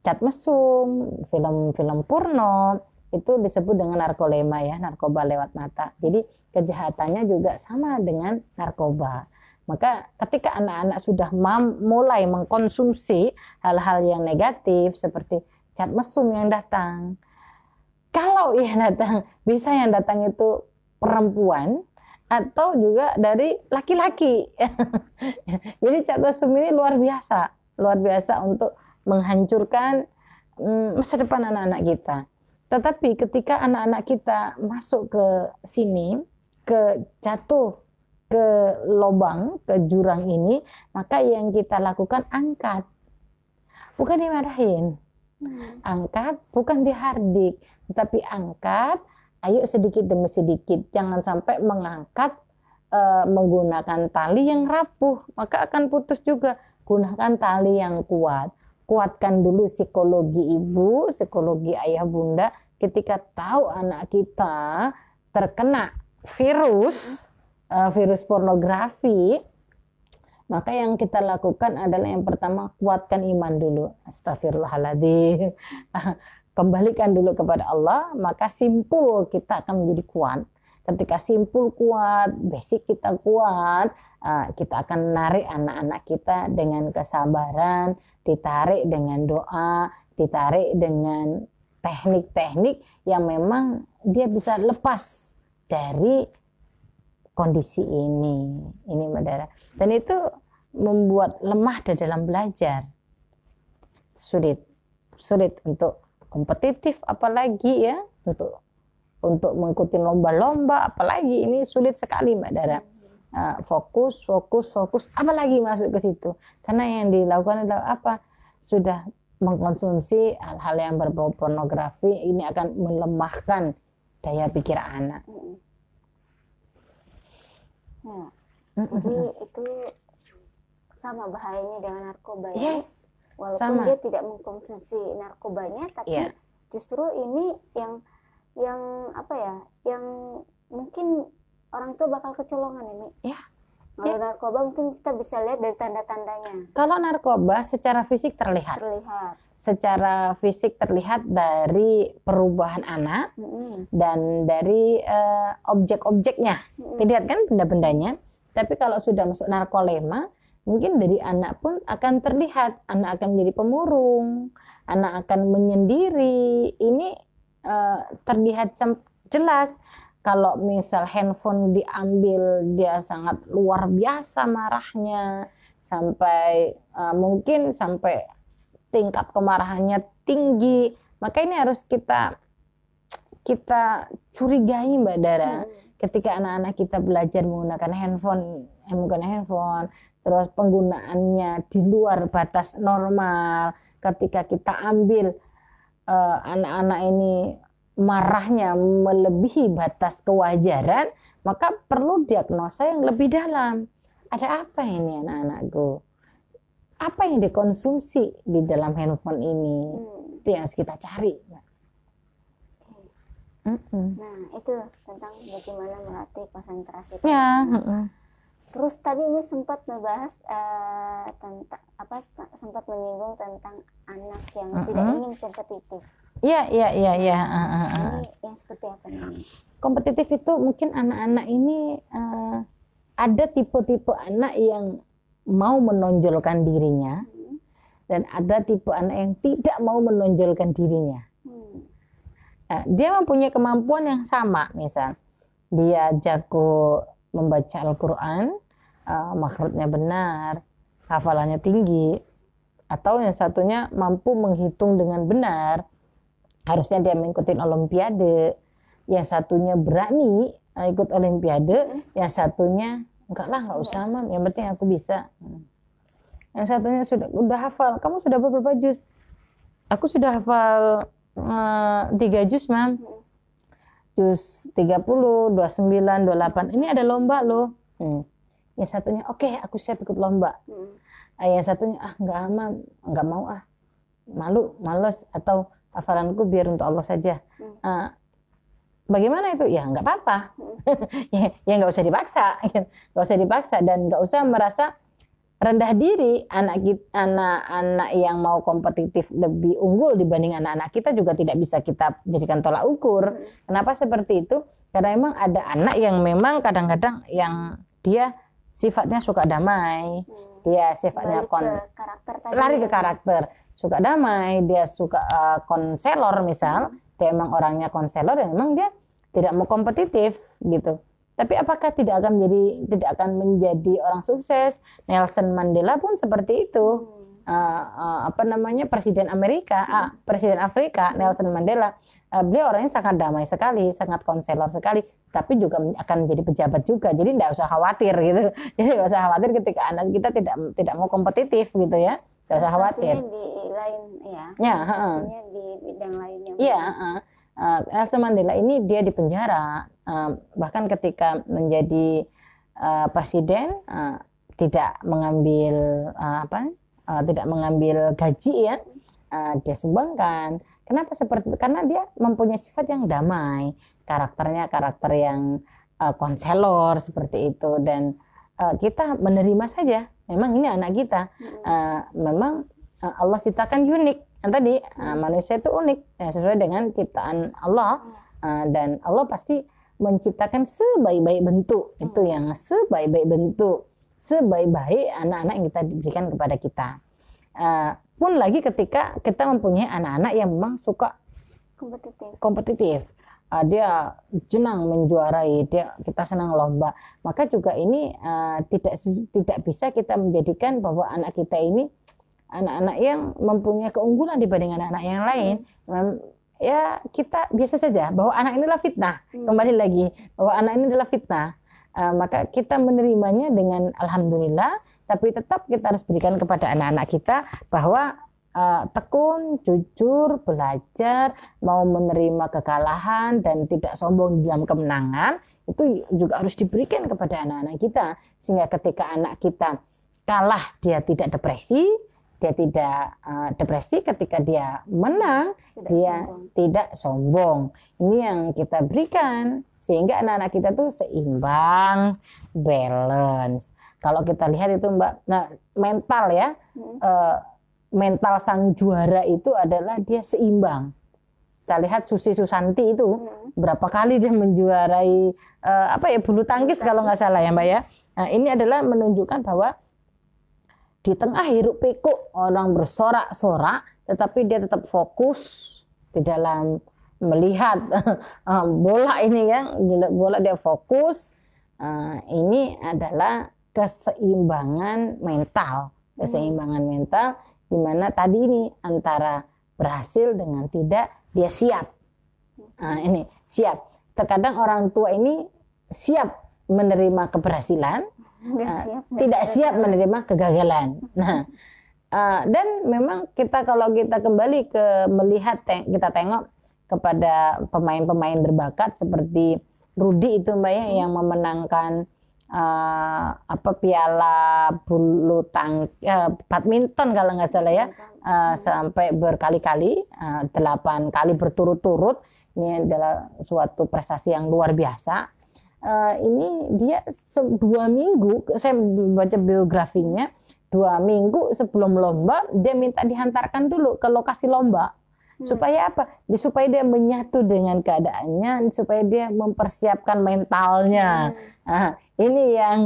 cat mesum, film-film porno itu disebut dengan narkolema ya, narkoba lewat mata. Jadi kejahatannya juga sama dengan narkoba. Maka ketika anak-anak sudah mulai mengkonsumsi hal-hal yang negatif seperti Cat mesum yang datang. Kalau yang datang, bisa yang datang itu perempuan atau juga dari laki-laki. Jadi cat mesum ini luar biasa, luar biasa untuk menghancurkan mm, masa depan anak-anak kita. Tetapi ketika anak-anak kita masuk ke sini, ke jatuh ke lubang, ke jurang ini, maka yang kita lakukan angkat. Bukan dimarahin. Hmm. Angkat bukan dihardik, tapi angkat. Ayo sedikit demi sedikit, jangan sampai mengangkat e, menggunakan tali yang rapuh, maka akan putus juga. Gunakan tali yang kuat. Kuatkan dulu psikologi ibu, psikologi ayah bunda. Ketika tahu anak kita terkena virus, hmm. e, virus pornografi, maka yang kita lakukan adalah yang pertama kuatkan iman dulu. Astagfirullahaladzim. Kembalikan dulu kepada Allah, maka simpul kita akan menjadi kuat. Ketika simpul kuat, basic kita kuat, ah, kita akan menarik anak-anak kita dengan kesabaran, ditarik dengan doa, ditarik dengan teknik-teknik yang memang dia bisa lepas dari kondisi ini ini madara dan itu membuat lemah di dalam belajar sulit sulit untuk kompetitif apalagi ya untuk untuk mengikuti lomba-lomba apalagi ini sulit sekali madara ah, fokus fokus fokus apalagi masuk ke situ karena yang dilakukan adalah apa sudah mengkonsumsi hal-hal yang berbau pornografi ini akan melemahkan daya pikir anak. Nah, jadi itu sama bahayanya dengan narkoba ya. yes. ya. Walaupun sama. dia tidak mengkonsumsi narkobanya, tapi yeah. justru ini yang yang apa ya, yang mungkin orang tua bakal kecolongan ini. Ya. Yeah. Kalau yeah. narkoba mungkin kita bisa lihat dari tanda-tandanya. Kalau narkoba secara fisik terlihat. Terlihat secara fisik terlihat dari perubahan anak mm. dan dari uh, objek-objeknya. Mm. Terlihat kan benda-bendanya. Tapi kalau sudah masuk narkolema, mungkin dari anak pun akan terlihat anak akan menjadi pemurung, anak akan menyendiri. Ini uh, terlihat jelas kalau misal handphone diambil dia sangat luar biasa marahnya sampai uh, mungkin sampai tingkat kemarahannya tinggi. Maka ini harus kita kita curigai Mbak Dara hmm. ketika anak-anak kita belajar menggunakan handphone, eh, menggunakan handphone, terus penggunaannya di luar batas normal. Ketika kita ambil eh, anak-anak ini marahnya melebihi batas kewajaran, maka perlu diagnosa yang lebih dalam. Ada apa ini anak-anakku? apa yang dikonsumsi di dalam handphone ini hmm. itu yang harus kita cari -hmm. Nah itu tentang bagaimana melatih konsentrasi. Ya. Terus tadi ini sempat membahas uh, eh, tentang apa sempat menyinggung tentang anak yang -hmm. tidak ingin kompetitif. Iya iya iya iya. Ini yang seperti apa nih? Kompetitif itu mungkin anak-anak ini uh, ada tipe-tipe anak yang mau menonjolkan dirinya dan ada tipe anak yang tidak mau menonjolkan dirinya. Hmm. Nah, dia mempunyai kemampuan yang sama, misal dia jago membaca Al-Quran, uh, makhluknya benar, hafalannya tinggi, atau yang satunya mampu menghitung dengan benar, harusnya dia mengikuti Olimpiade, yang satunya berani eh, ikut Olimpiade, hmm. yang satunya enggak lah enggak usah mam yang penting aku bisa hmm. yang satunya sudah udah hafal kamu sudah berapa jus aku sudah hafal eh, tiga uh, tiga juz mam juz 30, 29, 28 ini ada lomba loh hmm. yang satunya oke okay, aku siap ikut lomba hmm. Eh, yang satunya ah enggak aman enggak mau ah malu males atau hafalanku biar untuk Allah saja hmm. uh, bagaimana itu? Ya nggak apa-apa. Hmm. Ya, ya, nggak usah dipaksa, nggak usah dipaksa dan nggak usah merasa rendah diri. Anak anak-anak yang mau kompetitif lebih unggul dibanding anak-anak kita juga tidak bisa kita jadikan tolak ukur. Hmm. Kenapa seperti itu? Karena memang ada anak yang memang kadang-kadang yang dia sifatnya suka damai, hmm. dia sifatnya kon ke karakter tadi lari ya. ke karakter, suka damai, dia suka uh, konselor misal, dia emang orangnya konselor, ya memang dia tidak mau kompetitif gitu. Tapi apakah tidak akan menjadi tidak akan menjadi orang sukses? Nelson Mandela pun seperti itu. Uh, uh, apa namanya Presiden Amerika, ah, hmm. uh, Presiden Afrika Nelson Mandela, uh, beliau orangnya sangat damai sekali, sangat konselor sekali, tapi juga akan menjadi pejabat juga. Jadi tidak usah khawatir gitu. Jadi tidak usah khawatir ketika anak kita tidak tidak mau kompetitif gitu ya. Tidak usah khawatir. di lain ya. Ya, uh, di bidang lainnya. ya uh, uh, eh, Nelson Mandela ini dia penjara uh, bahkan ketika menjadi uh, presiden uh, tidak mengambil uh, apa uh, tidak mengambil gaji ya uh, dia sumbangkan kenapa seperti karena dia mempunyai sifat yang damai karakternya karakter yang uh, konselor seperti itu dan uh, kita menerima saja memang ini anak kita uh, memang Allah ciptakan unik yang tadi uh, manusia itu unik ya, sesuai dengan ciptaan Allah uh, dan Allah pasti menciptakan sebaik-baik bentuk hmm. itu yang sebaik-baik bentuk sebaik-baik anak-anak yang kita diberikan kepada kita uh, pun lagi ketika kita mempunyai anak-anak yang memang suka kompetitif kompetitif uh, dia jenang menjuarai dia kita senang lomba maka juga ini uh, tidak tidak bisa kita menjadikan bahwa anak kita ini anak-anak yang mempunyai keunggulan dibanding anak-anak yang lain hmm. ya kita biasa saja bahwa anak inilah fitnah hmm. kembali lagi bahwa anak ini adalah fitnah uh, maka kita menerimanya dengan alhamdulillah tapi tetap kita harus berikan kepada anak-anak kita bahwa uh, tekun jujur belajar mau menerima kekalahan dan tidak sombong dalam kemenangan itu juga harus diberikan kepada anak-anak kita sehingga ketika anak kita kalah dia tidak depresi dia tidak uh, depresi ketika dia menang tidak dia sombong. tidak sombong ini yang kita berikan sehingga anak-anak kita tuh seimbang balance kalau kita lihat itu mbak nah mental ya hmm. uh, mental sang juara itu adalah dia seimbang kita lihat Susi Susanti itu hmm. berapa kali dia menjuarai uh, apa ya bulu tangkis, bulu tangkis. kalau nggak salah ya mbak ya nah, ini adalah menunjukkan bahwa di tengah hiruk pikuk orang bersorak-sorak tetapi dia tetap fokus di dalam melihat eh, bola ini kan bola dia fokus eh, ini adalah keseimbangan mental keseimbangan mental di mana tadi ini antara berhasil dengan tidak dia siap nah, ini siap terkadang orang tua ini siap menerima keberhasilan Ah, tidak siap menerima kegagalan. Nah, uh, dan memang kita kalau kita kembali ke melihat te kita tengok kepada pemain-pemain berbakat seperti Rudi itu Mbak ya hmm. yang memenangkan uh, apa piala bulu tang uh, badminton kalau nggak salah ya uh, sampai berkali-kali delapan kali berturut-turut ini adalah suatu prestasi yang luar biasa uh, ini dia dua minggu saya baca biografinya dua minggu sebelum lomba dia minta dihantarkan dulu ke lokasi lomba hmm. supaya apa supaya dia menyatu dengan keadaannya supaya dia mempersiapkan mentalnya Ya. nah, ini yang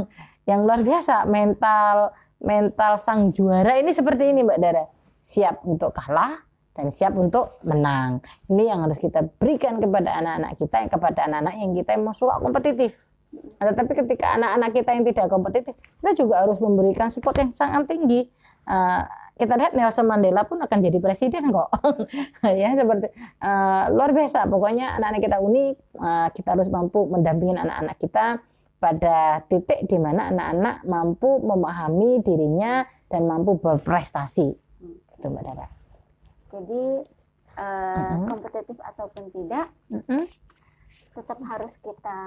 yang luar biasa mental mental sang juara ini seperti ini mbak Dara siap untuk kalah dan siap untuk menang. Ini yang harus kita berikan kepada anak-anak kita, kepada anak-anak yang kita mau suka kompetitif. Nah, tetapi ketika anak-anak kita yang tidak kompetitif, kita juga harus memberikan support yang sangat tinggi. Eh, kita lihat Nelson Mandela pun akan jadi presiden kok, ya seperti eh, luar biasa. Pokoknya anak-anak kita unik, eh, kita harus mampu mendampingi anak-anak kita pada titik di mana anak-anak mampu memahami dirinya dan mampu berprestasi. Itu Mbak Dara. Jadi uh, uh-huh. kompetitif ataupun tidak, uh-huh. tetap harus kita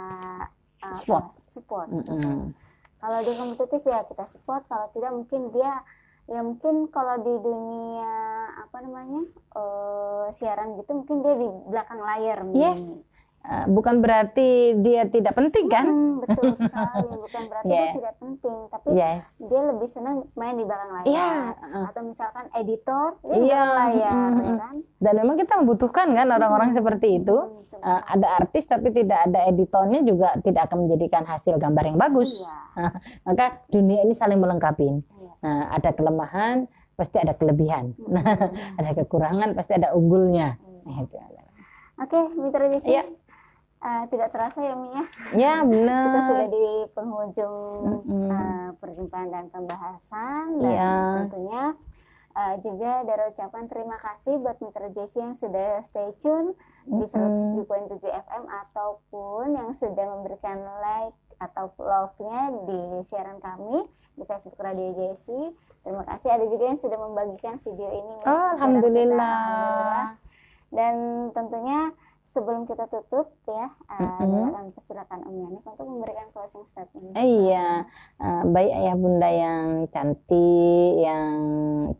uh, support. support uh-huh. gitu. Kalau dia kompetitif ya kita support, kalau tidak mungkin dia ya mungkin kalau di dunia apa namanya uh, siaran gitu mungkin dia di belakang layar. Yes. Mungkin Eh, bukan berarti dia tidak penting kan? Hmm, betul sekali, bukan berarti yeah. dia iya. tidak penting, tapi yes. dia lebih senang main di belakang layar. Yeah. Iya, Atau misalkan editor yeah. di belakang iya, layar, mm -hmm. ya kan? Dan memang kita membutuhkan kan orang-orang mm -hmm. seperti itu. Mm -hmm. uh, ada artis tapi tidak ada editornya juga tidak akan menjadikan hasil gambar yang bagus. Yeah. Maka dunia ini saling melengkapi. Yeah. Nah, ada kelemahan pasti ada kelebihan, mm -hmm. ada kekurangan pasti ada unggulnya. Mm -hmm. Oke, okay, Mitra Desi. Yeah uh, tidak terasa ya Mia. Ya. ya benar. Kita sudah di penghujung mm-hmm. uh, perjumpaan dan pembahasan dan yeah. tentunya uh, juga dari ucapan terima kasih buat Mitra Jesse yang sudah stay tune di mm-hmm. di FM ataupun yang sudah memberikan like atau love-nya di siaran kami di Facebook Radio Jesse. Terima kasih ada juga yang sudah membagikan video ini. Oh, alhamdulillah. Dan tentunya sebelum kita tutup ya, uh, mm-hmm. persilakan Om Yanik untuk memberikan closing statement. Iya, uh, baik ayah bunda yang cantik, yang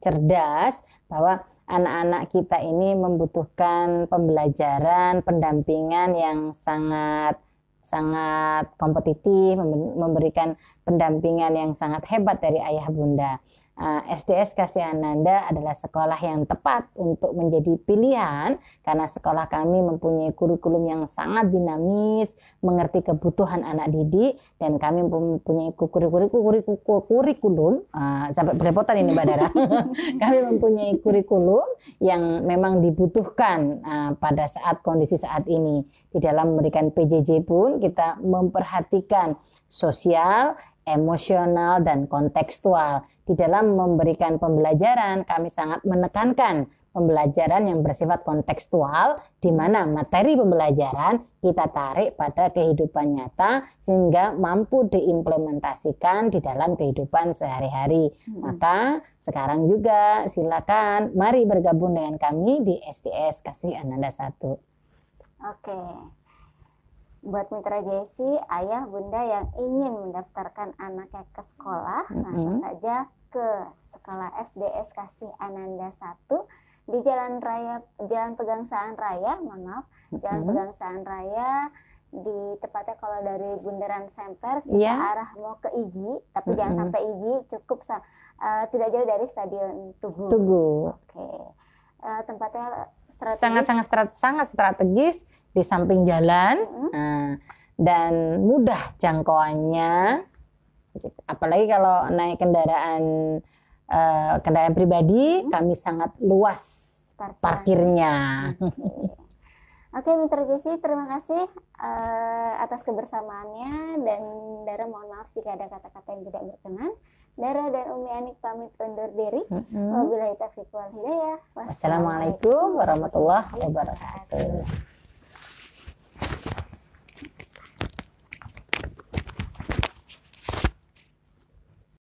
cerdas, bahwa anak-anak kita ini membutuhkan pembelajaran, pendampingan yang sangat sangat kompetitif, memberikan pendampingan yang sangat hebat dari ayah bunda. Eh, SDS Kasih Ananda adalah sekolah yang tepat untuk menjadi pilihan karena sekolah kami mempunyai kurikulum yang sangat dinamis, mengerti kebutuhan anak didik dan kami mempunyai kurikulum uh, sampai berlepotan ini Mbak Dara. kami mempunyai kurikulum yang memang dibutuhkan eh, pada saat kondisi saat ini. Di dalam memberikan PJJ pun kita memperhatikan sosial, emosional, dan kontekstual. Di dalam memberikan pembelajaran, kami sangat menekankan pembelajaran yang bersifat kontekstual, di mana materi pembelajaran kita tarik pada kehidupan nyata sehingga mampu diimplementasikan di dalam kehidupan sehari-hari. Hmm. Maka sekarang juga silakan mari bergabung dengan kami di SDS Kasih Ananda Satu. Oke. Okay buat mitra Jesi, ayah, bunda yang ingin mendaftarkan anaknya ke sekolah, mm -hmm. langsung saja ke sekolah SDS Kasih Ananda 1 di Jalan Raya Jalan Pegangsaan Raya, maaf, Jalan mm -hmm. Pegangsaan Raya di tepatnya kalau dari Bundaran Semper kita yeah. arah mau ke Igi, tapi mm -hmm. jangan sampai Igi, cukup uh, tidak jauh dari Stadion Tugu. Tugu. Oke. Okay. Uh, eh, tempatnya strategis. Sangat sangat strategis. sangat strategis di samping jalan hmm. dan mudah jangkauannya. Apalagi kalau naik kendaraan uh, kendaraan pribadi, hmm. kami sangat luas Parkiran. parkirnya. Oke, Mitra Jesse, terima kasih uh, atas kebersamaannya dan Dara mohon maaf jika ada kata-kata yang tidak berkenan. Dara dan Umi Anik pamit undur diri. Mm-hmm. Wabillahi taufiq wal hidayah. Wassalamualaikum warahmatullahi wabarakatuh.